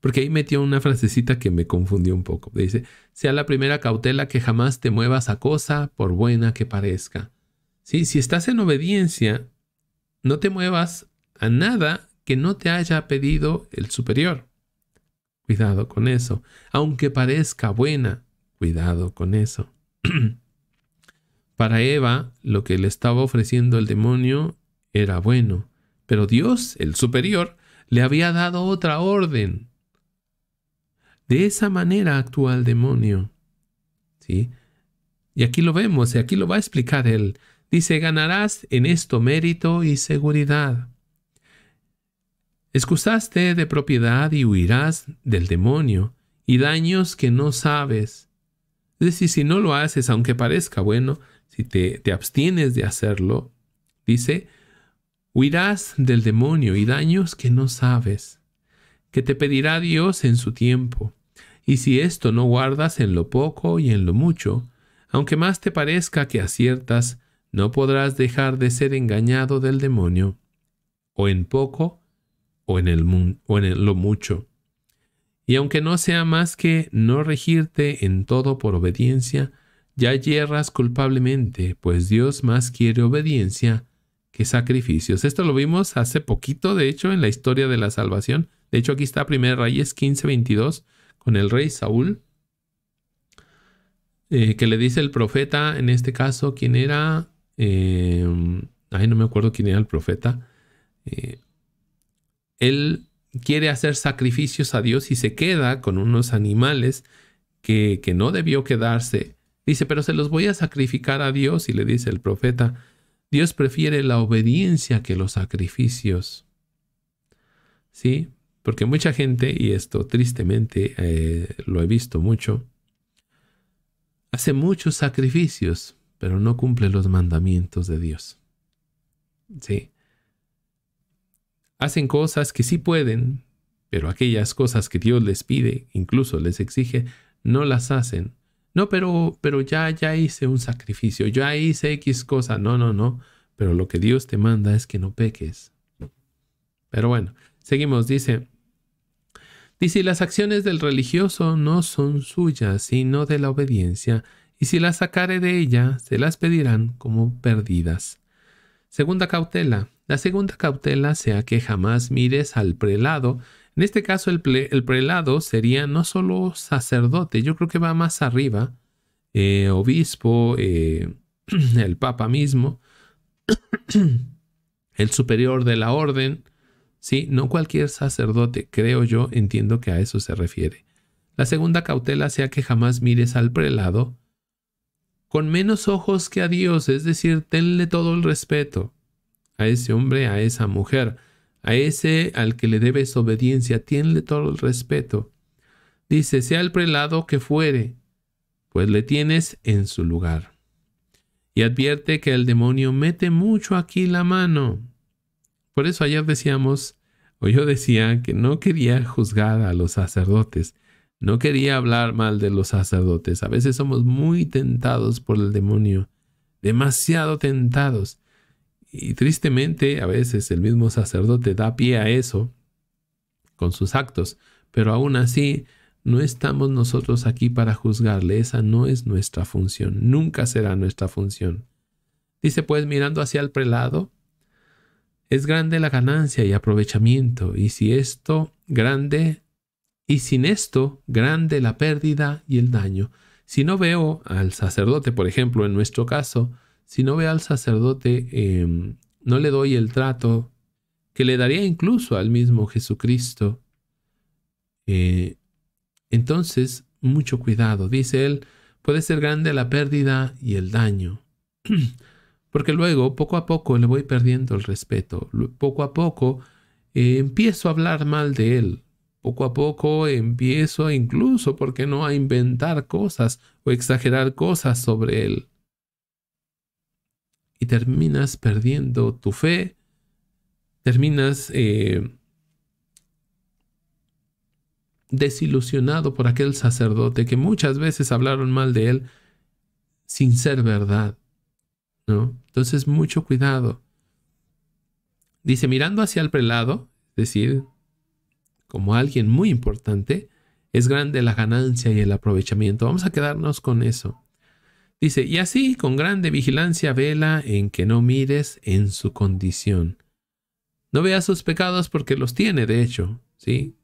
Porque ahí metió una frasecita que me confundió un poco. Dice, sea la primera cautela que jamás te muevas a cosa, por buena que parezca. Sí, si estás en obediencia, no te muevas a nada que no te haya pedido el superior. Cuidado con eso. Aunque parezca buena, cuidado con eso. Para Eva, lo que le estaba ofreciendo el demonio era bueno, pero Dios, el superior, le había dado otra orden. De esa manera actúa el demonio. ¿Sí? Y aquí lo vemos, y aquí lo va a explicar él. Dice, ganarás en esto mérito y seguridad. Excusaste de propiedad y huirás del demonio y daños que no sabes. Es decir, si no lo haces, aunque parezca bueno, si te, te abstienes de hacerlo, dice, huirás del demonio y daños que no sabes, que te pedirá Dios en su tiempo. Y si esto no guardas en lo poco y en lo mucho, aunque más te parezca que aciertas, no podrás dejar de ser engañado del demonio. O en poco en, el o en lo mucho. Y aunque no sea más que no regirte en todo por obediencia, ya yerras culpablemente, pues Dios más quiere obediencia que sacrificios. Esto lo vimos hace poquito, de hecho, en la historia de la salvación. De hecho, aquí está 1 Reyes 15, 22, con el rey Saúl, eh, que le dice el profeta, en este caso, ¿quién era? Eh, ay, no me acuerdo quién era el profeta. Eh, él quiere hacer sacrificios a Dios y se queda con unos animales que, no debió quedarse. Dice, pero se los voy a sacrificar a Dios y le dice el profeta, Dios prefiere la obediencia que los sacrificios. ¿Sí? Porque mucha gente, y esto tristemente eh, lo he visto mucho, hace muchos sacrificios, pero no cumple los mandamientos de Dios. ¿Sí? Hacen cosas que sí pueden, pero aquellas cosas que Dios les pide, incluso les exige, no las hacen. No, pero, pero ya, ya hice un sacrificio, ya hice X cosa. No, no, no. Pero lo que Dios te manda es que no peques. Pero bueno, seguimos, dice. Dice, las acciones del religioso no son suyas, sino de la obediencia, y si las sacare de ella, se las pedirán como perdidas. Segunda cautela, la segunda cautela sea que jamás mires al prelado. En este caso el, prelado sería no solo sacerdote, yo creo que va más arriba, eh, obispo, eh, el papa mismo, el superior de la orden, ¿sí? No cualquier sacerdote, creo yo, entiendo que a eso se refiere. La segunda cautela sea que jamás mires al prelado con menos ojos que a Dios, es decir, tenle todo el respeto a ese hombre, a esa mujer, a ese al que le debes obediencia, tienle todo el respeto. Dice, sea el prelado que fuere, pues le tienes en su lugar. Y advierte que el demonio mete mucho aquí la mano. Por eso ayer decíamos, o yo decía, que no quería juzgar a los sacerdotes, no quería hablar mal de los sacerdotes. A veces somos muy tentados por el demonio, demasiado tentados. Y tristemente a veces el mismo sacerdote da pie a eso con sus actos, pero aún así no estamos nosotros aquí para juzgarle, esa no es nuestra función, nunca será nuestra función. Dice pues mirando hacia el prelado, es grande la ganancia y aprovechamiento, y si esto grande, y sin esto grande la pérdida y el daño. Si no veo al sacerdote, por ejemplo, en nuestro caso, si no ve al sacerdote, em, no le doy el trato que le daría incluso al mismo Jesucristo. Eh, entonces, mucho cuidado, dice él, puede ser grande la pérdida y el daño, porque luego, poco a poco, le voy perdiendo el respeto, poco a poco eh, empiezo a hablar mal de él, poco a poco empiezo incluso, porque no?, a inventar cosas o exagerar cosas sobre él y terminas perdiendo tu fe, terminas eh, desilusionado por aquel sacerdote que muchas veces hablaron mal de él sin ser verdad. ¿no? Entonces, mucho cuidado. Dice, mirando hacia el prelado, es decir, como alguien muy importante, es grande la ganancia y el aprovechamiento. Vamos a quedarnos con eso. Dice, y así con grande vigilancia vela en que no mires en su condición. No veas sus pecados porque los tiene, de hecho, ¿sí?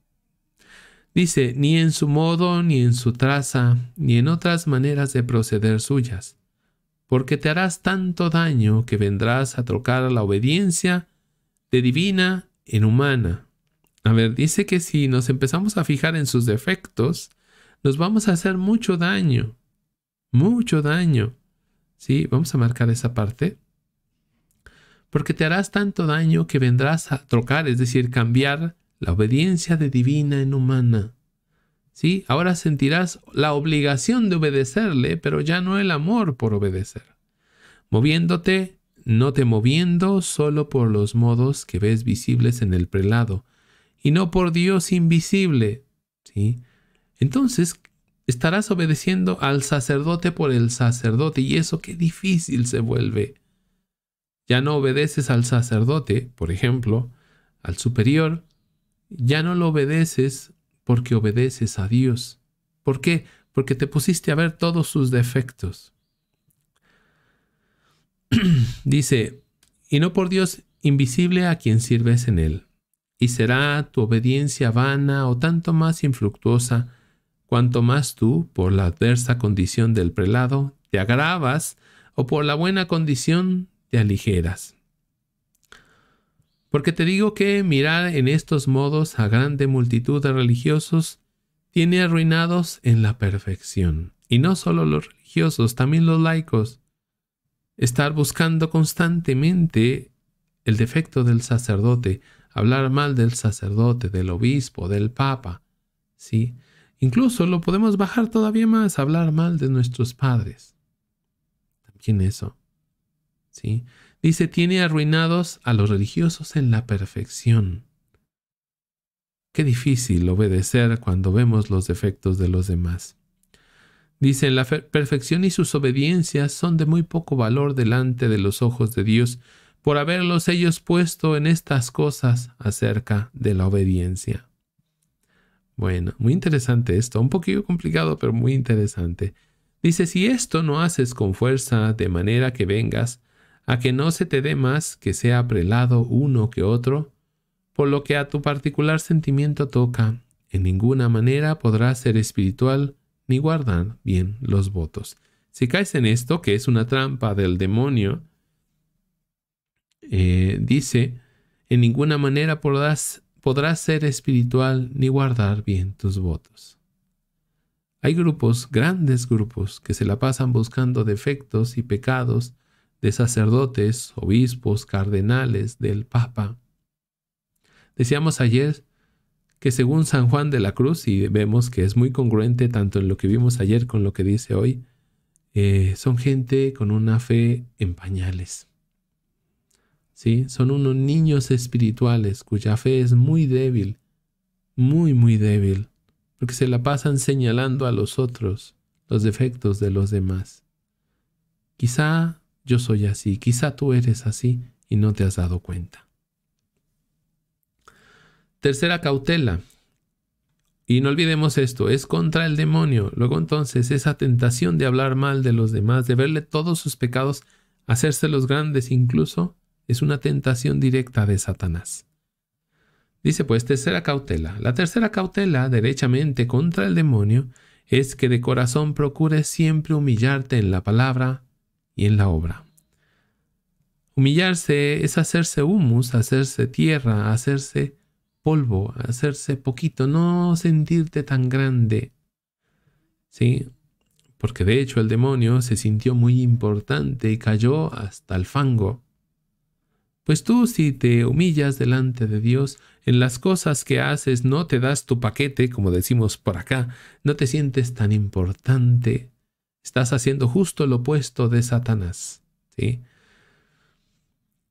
Dice, ni en su modo, ni en su traza, ni en otras maneras de proceder suyas, porque te harás tanto daño que vendrás a trocar la obediencia de divina en humana. A ver, dice que si nos empezamos a fijar en sus defectos, nos vamos a hacer mucho daño, mucho daño. ¿Sí? Vamos a marcar esa parte. Porque te harás tanto daño que vendrás a trocar, es decir, cambiar la obediencia de divina en humana. ¿Sí? Ahora sentirás la obligación de obedecerle, pero ya no el amor por obedecer. Moviéndote, no te moviendo solo por los modos que ves visibles en el prelado, y no por Dios invisible. ¿Sí? Entonces, Estarás obedeciendo al sacerdote por el sacerdote y eso qué difícil se vuelve. Ya no obedeces al sacerdote, por ejemplo, al superior, ya no lo obedeces porque obedeces a Dios. ¿Por qué? Porque te pusiste a ver todos sus defectos. Dice, y no por Dios invisible a quien sirves en él, y será tu obediencia vana o tanto más infructuosa cuanto más tú, por la adversa condición del prelado, te agravas o por la buena condición te aligeras. Porque te digo que mirar en estos modos a grande multitud de religiosos tiene arruinados en la perfección. Y no solo los religiosos, también los laicos. Estar buscando constantemente el defecto del sacerdote, hablar mal del sacerdote, del obispo, del papa, ¿sí? Incluso lo podemos bajar todavía más, hablar mal de nuestros padres. También eso. ¿Sí? Dice, tiene arruinados a los religiosos en la perfección. Qué difícil obedecer cuando vemos los defectos de los demás. Dice, la perfección y sus obediencias son de muy poco valor delante de los ojos de Dios por haberlos ellos puesto en estas cosas acerca de la obediencia. Bueno, muy interesante esto, un poquillo complicado, pero muy interesante. Dice, si esto no haces con fuerza de manera que vengas, a que no se te dé más que sea prelado uno que otro, por lo que a tu particular sentimiento toca, en ninguna manera podrás ser espiritual ni guardar bien los votos. Si caes en esto, que es una trampa del demonio, eh, dice, en ninguna manera podrás podrás ser espiritual ni guardar bien tus votos. Hay grupos, grandes grupos, que se la pasan buscando defectos y pecados de sacerdotes, obispos, cardenales, del Papa. Decíamos ayer que según San Juan de la Cruz, y vemos que es muy congruente tanto en lo que vimos ayer con lo que dice hoy, eh, son gente con una fe en pañales. Son unos niños espirituales cuya fe es muy débil, muy, muy débil, porque se la pasan señalando a los otros los defectos de los demás. Quizá yo soy así, quizá tú eres así y no te has dado cuenta. Tercera cautela. Y no olvidemos esto, es contra el demonio. Luego entonces esa tentación de hablar mal de los demás, de verle todos sus pecados, hacérselos grandes incluso, es una tentación directa de Satanás. Dice pues tercera cautela. La tercera cautela, derechamente contra el demonio, es que de corazón procures siempre humillarte en la palabra y en la obra. Humillarse es hacerse humus, hacerse tierra, hacerse polvo, hacerse poquito, no sentirte tan grande. ¿Sí? Porque de hecho el demonio se sintió muy importante y cayó hasta el fango. Pues tú si te humillas delante de Dios, en las cosas que haces no te das tu paquete, como decimos por acá, no te sientes tan importante. Estás haciendo justo lo opuesto de Satanás. ¿sí?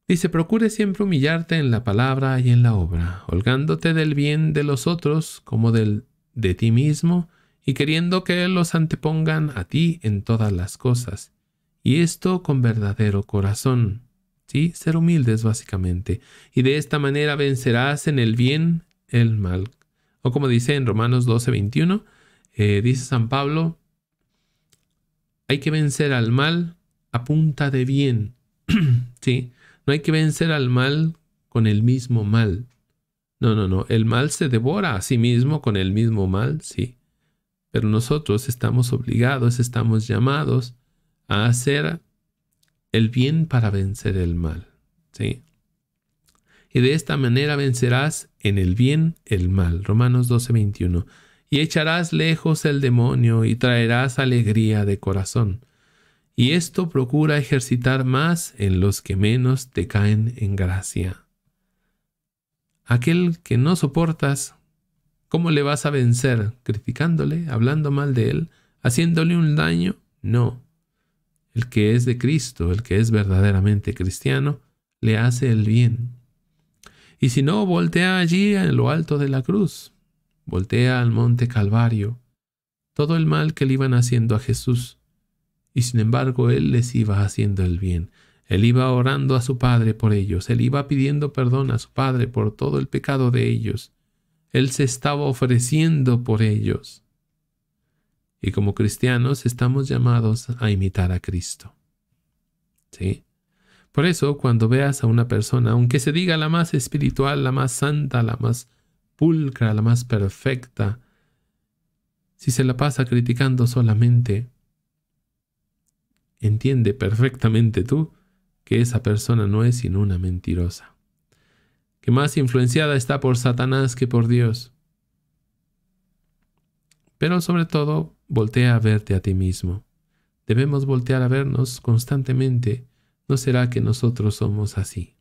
Dice, procure siempre humillarte en la palabra y en la obra, holgándote del bien de los otros como del de ti mismo, y queriendo que los antepongan a ti en todas las cosas, y esto con verdadero corazón ¿sí? Ser humildes básicamente. Y de esta manera vencerás en el bien el mal. O como dice en Romanos 12, 21, eh, dice San Pablo, hay que vencer al mal a punta de bien, ¿sí? No hay que vencer al mal con el mismo mal. No, no, no. El mal se devora a sí mismo con el mismo mal, sí. Pero nosotros estamos obligados, estamos llamados a hacer el bien para vencer el mal. ¿sí? Y de esta manera vencerás en el bien el mal. Romanos 12, 21. Y echarás lejos el demonio y traerás alegría de corazón. Y esto procura ejercitar más en los que menos te caen en gracia. Aquel que no soportas, ¿cómo le vas a vencer? ¿Criticándole? ¿Hablando mal de él? ¿Haciéndole un daño? No. El que es de Cristo, el que es verdaderamente cristiano, le hace el bien. Y si no, voltea allí en lo alto de la cruz, voltea al monte Calvario, todo el mal que le iban haciendo a Jesús. Y sin embargo, Él les iba haciendo el bien. Él iba orando a su Padre por ellos, Él iba pidiendo perdón a su Padre por todo el pecado de ellos. Él se estaba ofreciendo por ellos. Y como cristianos estamos llamados a imitar a Cristo. ¿Sí? Por eso, cuando veas a una persona, aunque se diga la más espiritual, la más santa, la más pulcra, la más perfecta, si se la pasa criticando solamente, entiende perfectamente tú que esa persona no es sino una mentirosa, que más influenciada está por Satanás que por Dios, pero sobre todo, voltea a verte a ti mismo. Debemos voltear a vernos constantemente. No será que nosotros somos así.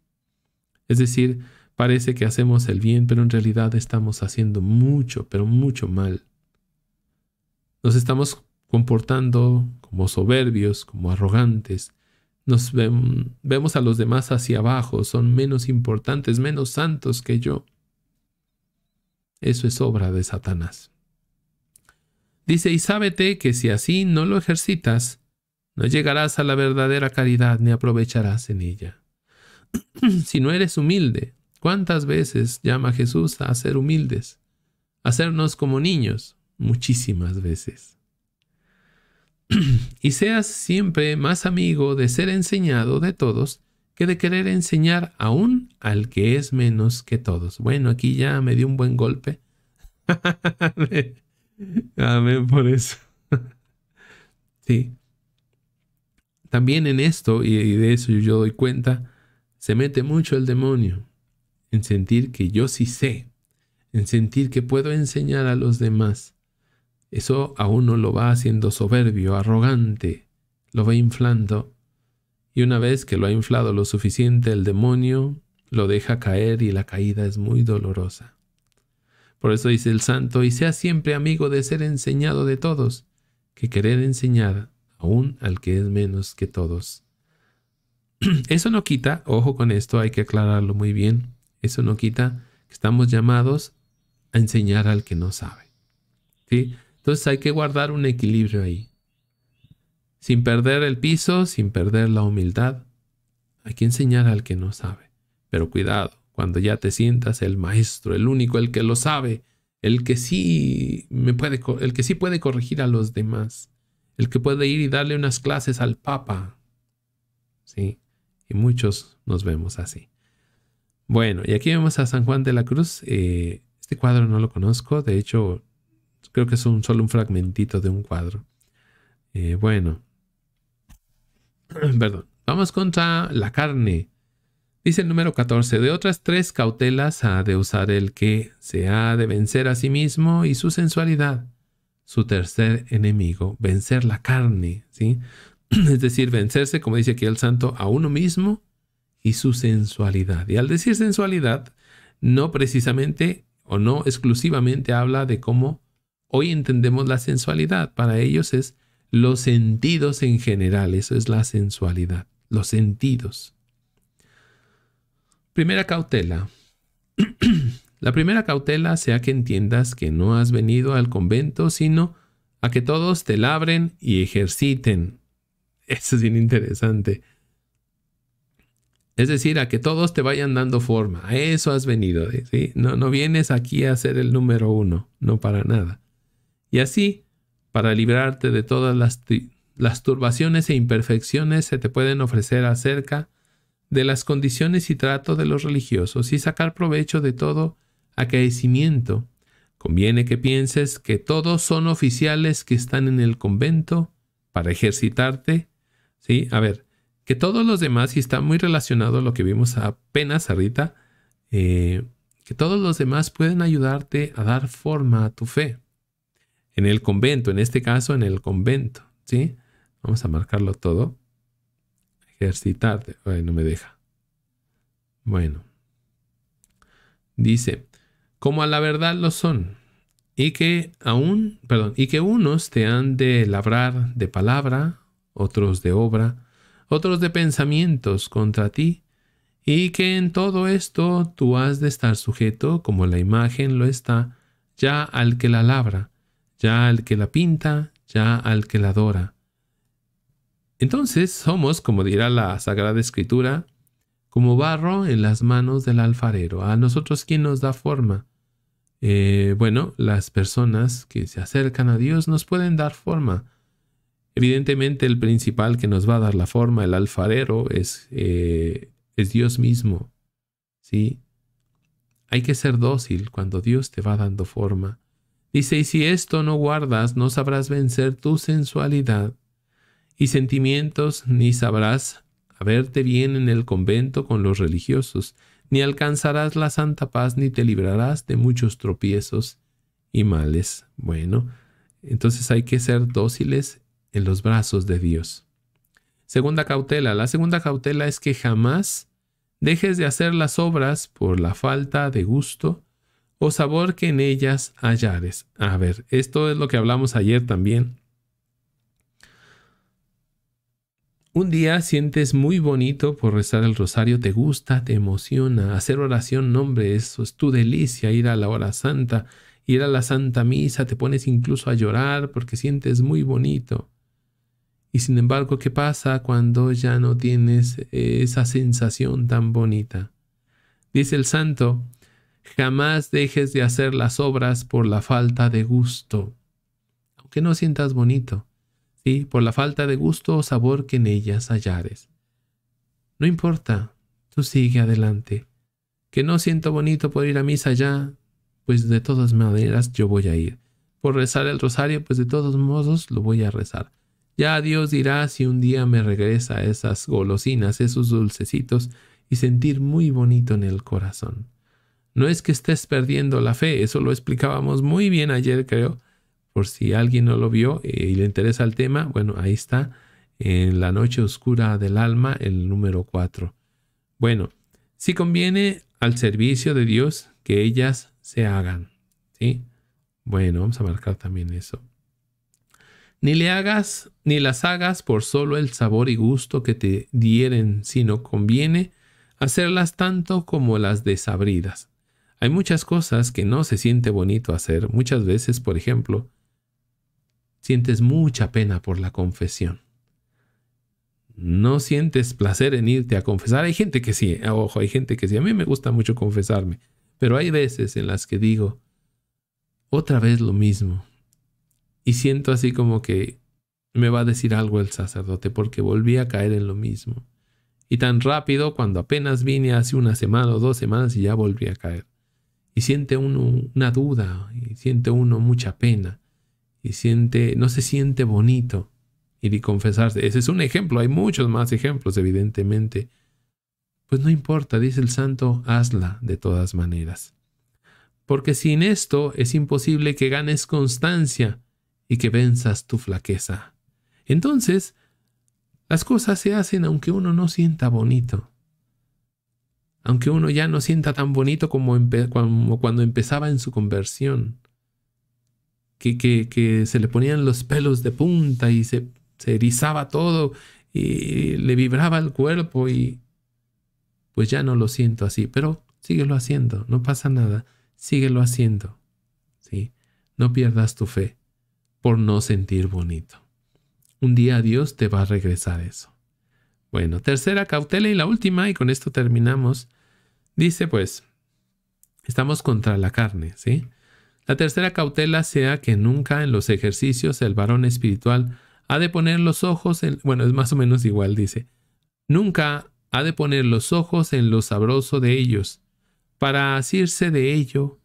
Es decir, parece que hacemos el bien, pero en realidad estamos haciendo mucho, pero mucho mal. Nos estamos comportando como soberbios, como arrogantes. Nos vemos a los demás hacia abajo, son menos importantes, menos santos que yo. Eso es obra de Satanás. Dice, y sábete que si así no lo ejercitas, no llegarás a la verdadera caridad ni aprovecharás en ella. si no eres humilde, ¿cuántas veces llama Jesús a ser humildes? A hacernos como niños, muchísimas veces. y seas siempre más amigo de ser enseñado de todos que de querer enseñar aún al que es menos que todos. Bueno, aquí ya me dio un buen golpe. Amén ah, por eso. sí. También en esto, y de eso yo doy cuenta, se mete mucho el demonio en sentir que yo sí sé, en sentir que puedo enseñar a los demás. Eso a uno lo va haciendo soberbio, arrogante, lo va inflando. Y una vez que lo ha inflado lo suficiente, el demonio lo deja caer y la caída es muy dolorosa. Por eso dice el santo, y sea siempre amigo de ser enseñado de todos, que querer enseñar aún al que es menos que todos. Eso no quita, ojo con esto, hay que aclararlo muy bien, eso no quita que estamos llamados a enseñar al que no sabe. ¿sí? Entonces hay que guardar un equilibrio ahí, sin perder el piso, sin perder la humildad. Hay que enseñar al que no sabe, pero cuidado, cuando ya te sientas el maestro, el único, el que lo sabe, el que sí me puede, el que sí puede corregir a los demás, el que puede ir y darle unas clases al Papa. Sí, y muchos nos vemos así. Bueno, y aquí vemos a San Juan de la Cruz. Eh, este cuadro no lo conozco, de hecho, creo que es un, solo un fragmentito de un cuadro. Eh, bueno, perdón, vamos contra la carne. Dice el número 14, de otras tres cautelas ha de usar el que se ha de vencer a sí mismo y su sensualidad, su tercer enemigo, vencer la carne, ¿sí? Es decir, vencerse, como dice aquí el santo, a uno mismo y su sensualidad. Y al decir sensualidad, no precisamente o no exclusivamente habla de cómo hoy entendemos la sensualidad. Para ellos es los sentidos en general, eso es la sensualidad, los sentidos. Primera cautela. la primera cautela sea que entiendas que no has venido al convento, sino a que todos te labren y ejerciten. Eso es bien interesante. Es decir, a que todos te vayan dando forma. A eso has venido. Eh, no, no vienes aquí a ser el número uno, no para nada. Y así, para librarte de todas las, las turbaciones e imperfecciones, se te pueden ofrecer acerca de las condiciones y trato de los religiosos y sacar provecho de todo acaecimiento. Conviene que pienses que todos son oficiales que están en el convento para ejercitarte. Sí, a ver, que todos los demás, y está muy relacionado a lo que vimos apenas ahorita, eh, que todos los demás pueden ayudarte a dar forma a tu fe. En el convento, en este caso, en el convento, ¿sí? Vamos a marcarlo todo ejercitarte. no me deja. Bueno. Dice, como a la verdad lo son, y que aún, perdón, y que unos te han de labrar de palabra, otros de obra, otros de pensamientos contra ti, y que en todo esto tú has de estar sujeto, como la imagen lo está, ya al que la labra, ya al que la pinta, ya al que la adora entonces somos, como dirá la Sagrada Escritura, como barro en las manos del alfarero. A nosotros, ¿quién nos da forma? Eh, bueno, las personas que se acercan a Dios nos pueden dar forma. Evidentemente el principal que nos va a dar la forma, el alfarero, es, eh, es Dios mismo. ¿sí? Hay que ser dócil cuando Dios te va dando forma. Dice, y si esto no guardas, no sabrás vencer tu sensualidad y sentimientos, ni sabrás haberte verte bien en el convento con los religiosos, ni alcanzarás la santa paz, ni te librarás de muchos tropiezos y males. Bueno, entonces hay que ser dóciles en los brazos de Dios. Segunda cautela. La segunda cautela es que jamás dejes de hacer las obras por la falta de gusto o sabor que en ellas hallares. A ver, esto es lo que hablamos ayer también. Un día sientes muy bonito por rezar el rosario, te gusta, te emociona. Hacer oración, nombre, eso es tu delicia, ir a la hora santa, ir a la santa misa, te pones incluso a llorar porque sientes muy bonito. Y sin embargo, ¿qué pasa cuando ya no tienes esa sensación tan bonita? Dice el santo, jamás dejes de hacer las obras por la falta de gusto, aunque no sientas bonito por la falta de gusto o sabor que en ellas hallares. No importa, tú sigue adelante. Que no siento bonito por ir a misa ya, pues de todas maneras yo voy a ir. Por rezar el rosario, pues de todos modos lo voy a rezar. Ya Dios dirá si un día me regresa esas golosinas, esos dulcecitos, y sentir muy bonito en el corazón. No es que estés perdiendo la fe, eso lo explicábamos muy bien ayer, creo, por si alguien no lo vio eh, y le interesa el tema, bueno, ahí está, en la noche oscura del alma, el número 4. Bueno, si conviene al servicio de Dios que ellas se hagan, ¿sí? Bueno, vamos a marcar también eso. Ni le hagas, ni las hagas por solo el sabor y gusto que te dieren, sino conviene hacerlas tanto como las desabridas. Hay muchas cosas que no se siente bonito hacer. Muchas veces, por ejemplo, sientes mucha pena por la confesión. No sientes placer en irte a confesar. Hay gente que sí, ojo, hay gente que sí. A mí me gusta mucho confesarme, pero hay veces en las que digo, otra vez lo mismo. Y siento así como que me va a decir algo el sacerdote porque volví a caer en lo mismo. Y tan rápido cuando apenas vine hace una semana o dos semanas y ya volví a caer. Y siente uno una duda y siente uno mucha pena siente, no se siente bonito y y confesarse. Ese es un ejemplo, hay muchos más ejemplos, evidentemente. Pues no importa, dice el santo, hazla de todas maneras. Porque sin esto es imposible que ganes constancia y que venzas tu flaqueza. Entonces, las cosas se hacen aunque uno no sienta bonito. Aunque uno ya no sienta tan bonito como cuando empezaba en su conversión que, se le ponían los pelos de punta y se, se erizaba todo y le vibraba el cuerpo y pues ya no lo siento así, pero síguelo haciendo, no pasa nada, síguelo haciendo. ¿sí? No pierdas tu fe por no sentir bonito. Un día Dios te va a regresar eso. Bueno, tercera cautela y la última, y con esto terminamos. Dice pues, estamos contra la carne, ¿sí? La tercera cautela sea que nunca en los ejercicios el varón espiritual ha de poner los ojos en... Bueno, es más o menos igual, dice. Nunca ha de poner los ojos en lo sabroso de ellos, para asirse de ello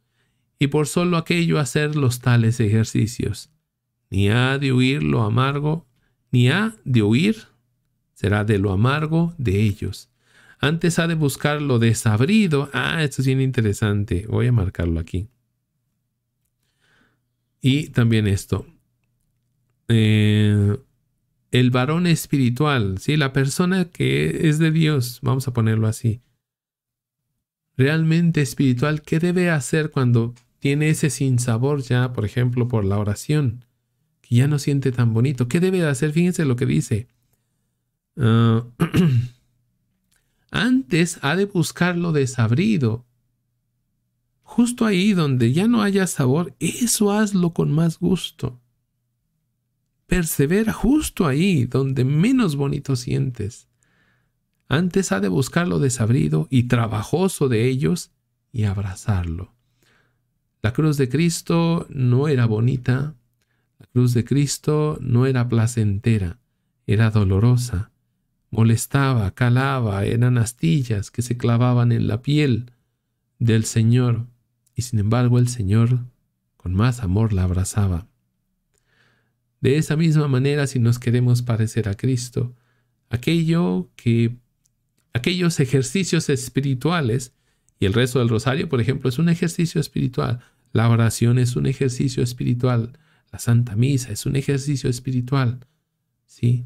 y por solo aquello hacer los tales ejercicios. Ni ha de huir lo amargo, ni ha de huir, será de lo amargo de ellos. Antes ha de buscar lo desabrido. Ah, esto es bien interesante. Voy a marcarlo aquí. Y también esto. Eh, el varón espiritual, si la persona que es de Dios, vamos a ponerlo así. Realmente espiritual, ¿qué debe hacer cuando tiene ese sinsabor ya, por ejemplo, por la oración? Que ya no siente tan bonito. ¿Qué debe hacer? Fíjense lo que dice. Ah, antes ha de buscar lo desabrido Justo ahí donde ya no haya sabor, eso hazlo con más gusto. Persevera justo ahí donde menos bonito sientes. Antes ha de buscar lo desabrido y trabajoso de ellos y abrazarlo. La cruz de Cristo no era bonita, la cruz de Cristo no era placentera, era dolorosa, molestaba, calaba, eran astillas que se clavaban en la piel del Señor y sin embargo el Señor con más amor la abrazaba. De esa misma manera, si nos queremos parecer a Cristo, aquello que aquellos ejercicios espirituales y el rezo del rosario, por ejemplo, es un ejercicio espiritual, la oración es un ejercicio espiritual, la Santa Misa es un ejercicio espiritual. ¿Sí?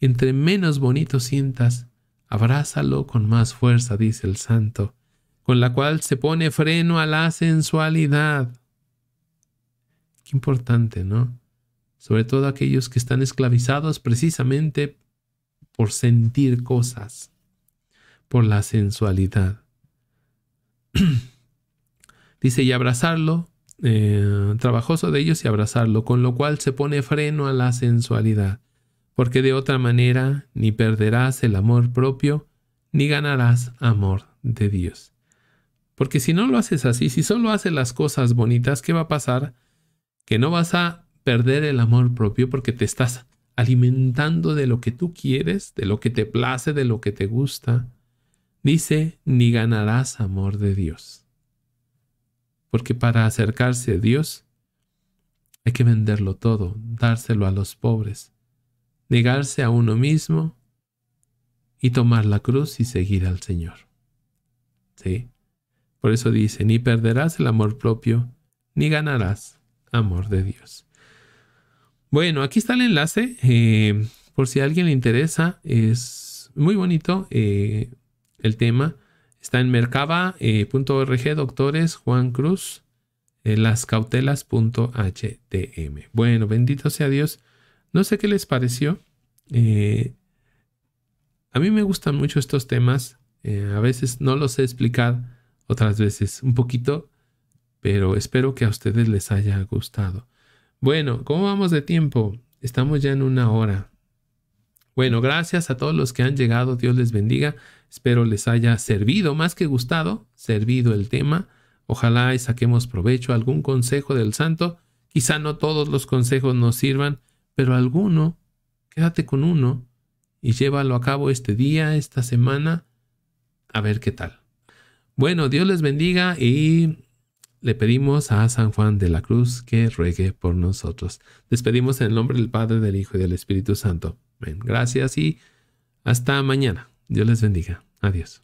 Entre menos bonito sientas, abrázalo con más fuerza, dice el santo con la cual se pone freno a la sensualidad. Qué importante, ¿no? Sobre todo aquellos que están esclavizados precisamente por sentir cosas, por la sensualidad. Dice, y abrazarlo, eh, trabajoso de ellos y abrazarlo, con lo cual se pone freno a la sensualidad, porque de otra manera ni perderás el amor propio, ni ganarás amor de Dios. Porque si no lo haces así, si solo haces las cosas bonitas, ¿qué va a pasar? Que no vas a perder el amor propio porque te estás alimentando de lo que tú quieres, de lo que te place, de lo que te gusta. Dice, ni ganarás amor de Dios. Porque para acercarse a Dios hay que venderlo todo, dárselo a los pobres, negarse a uno mismo y tomar la cruz y seguir al Señor. ¿Sí? Por eso dice, ni perderás el amor propio, ni ganarás amor de Dios. Bueno, aquí está el enlace. Eh, por si a alguien le interesa, es muy bonito eh, el tema. Está en mercaba.org, eh, doctores Juan Cruz, lascautelas.htm. Bueno, bendito sea Dios. No sé qué les pareció. a mí me gustan mucho estos temas. a veces no los sé explicar otras veces un poquito, pero espero que a ustedes les haya gustado. Bueno, ¿cómo vamos de tiempo? Estamos ya en una hora. Bueno, gracias a todos los que han llegado, Dios les bendiga. Espero les haya servido, más que gustado, servido el tema. Ojalá y saquemos provecho algún consejo del santo. Quizá no todos los consejos nos sirvan, pero alguno, quédate con uno y llévalo a cabo este día, esta semana, a ver qué tal. Bueno, Dios les bendiga y le pedimos a San Juan de la Cruz que ruegue por nosotros. Despedimos en el nombre del Padre, del Hijo y del Espíritu Santo. gracias y hasta mañana. Dios les bendiga. Adiós.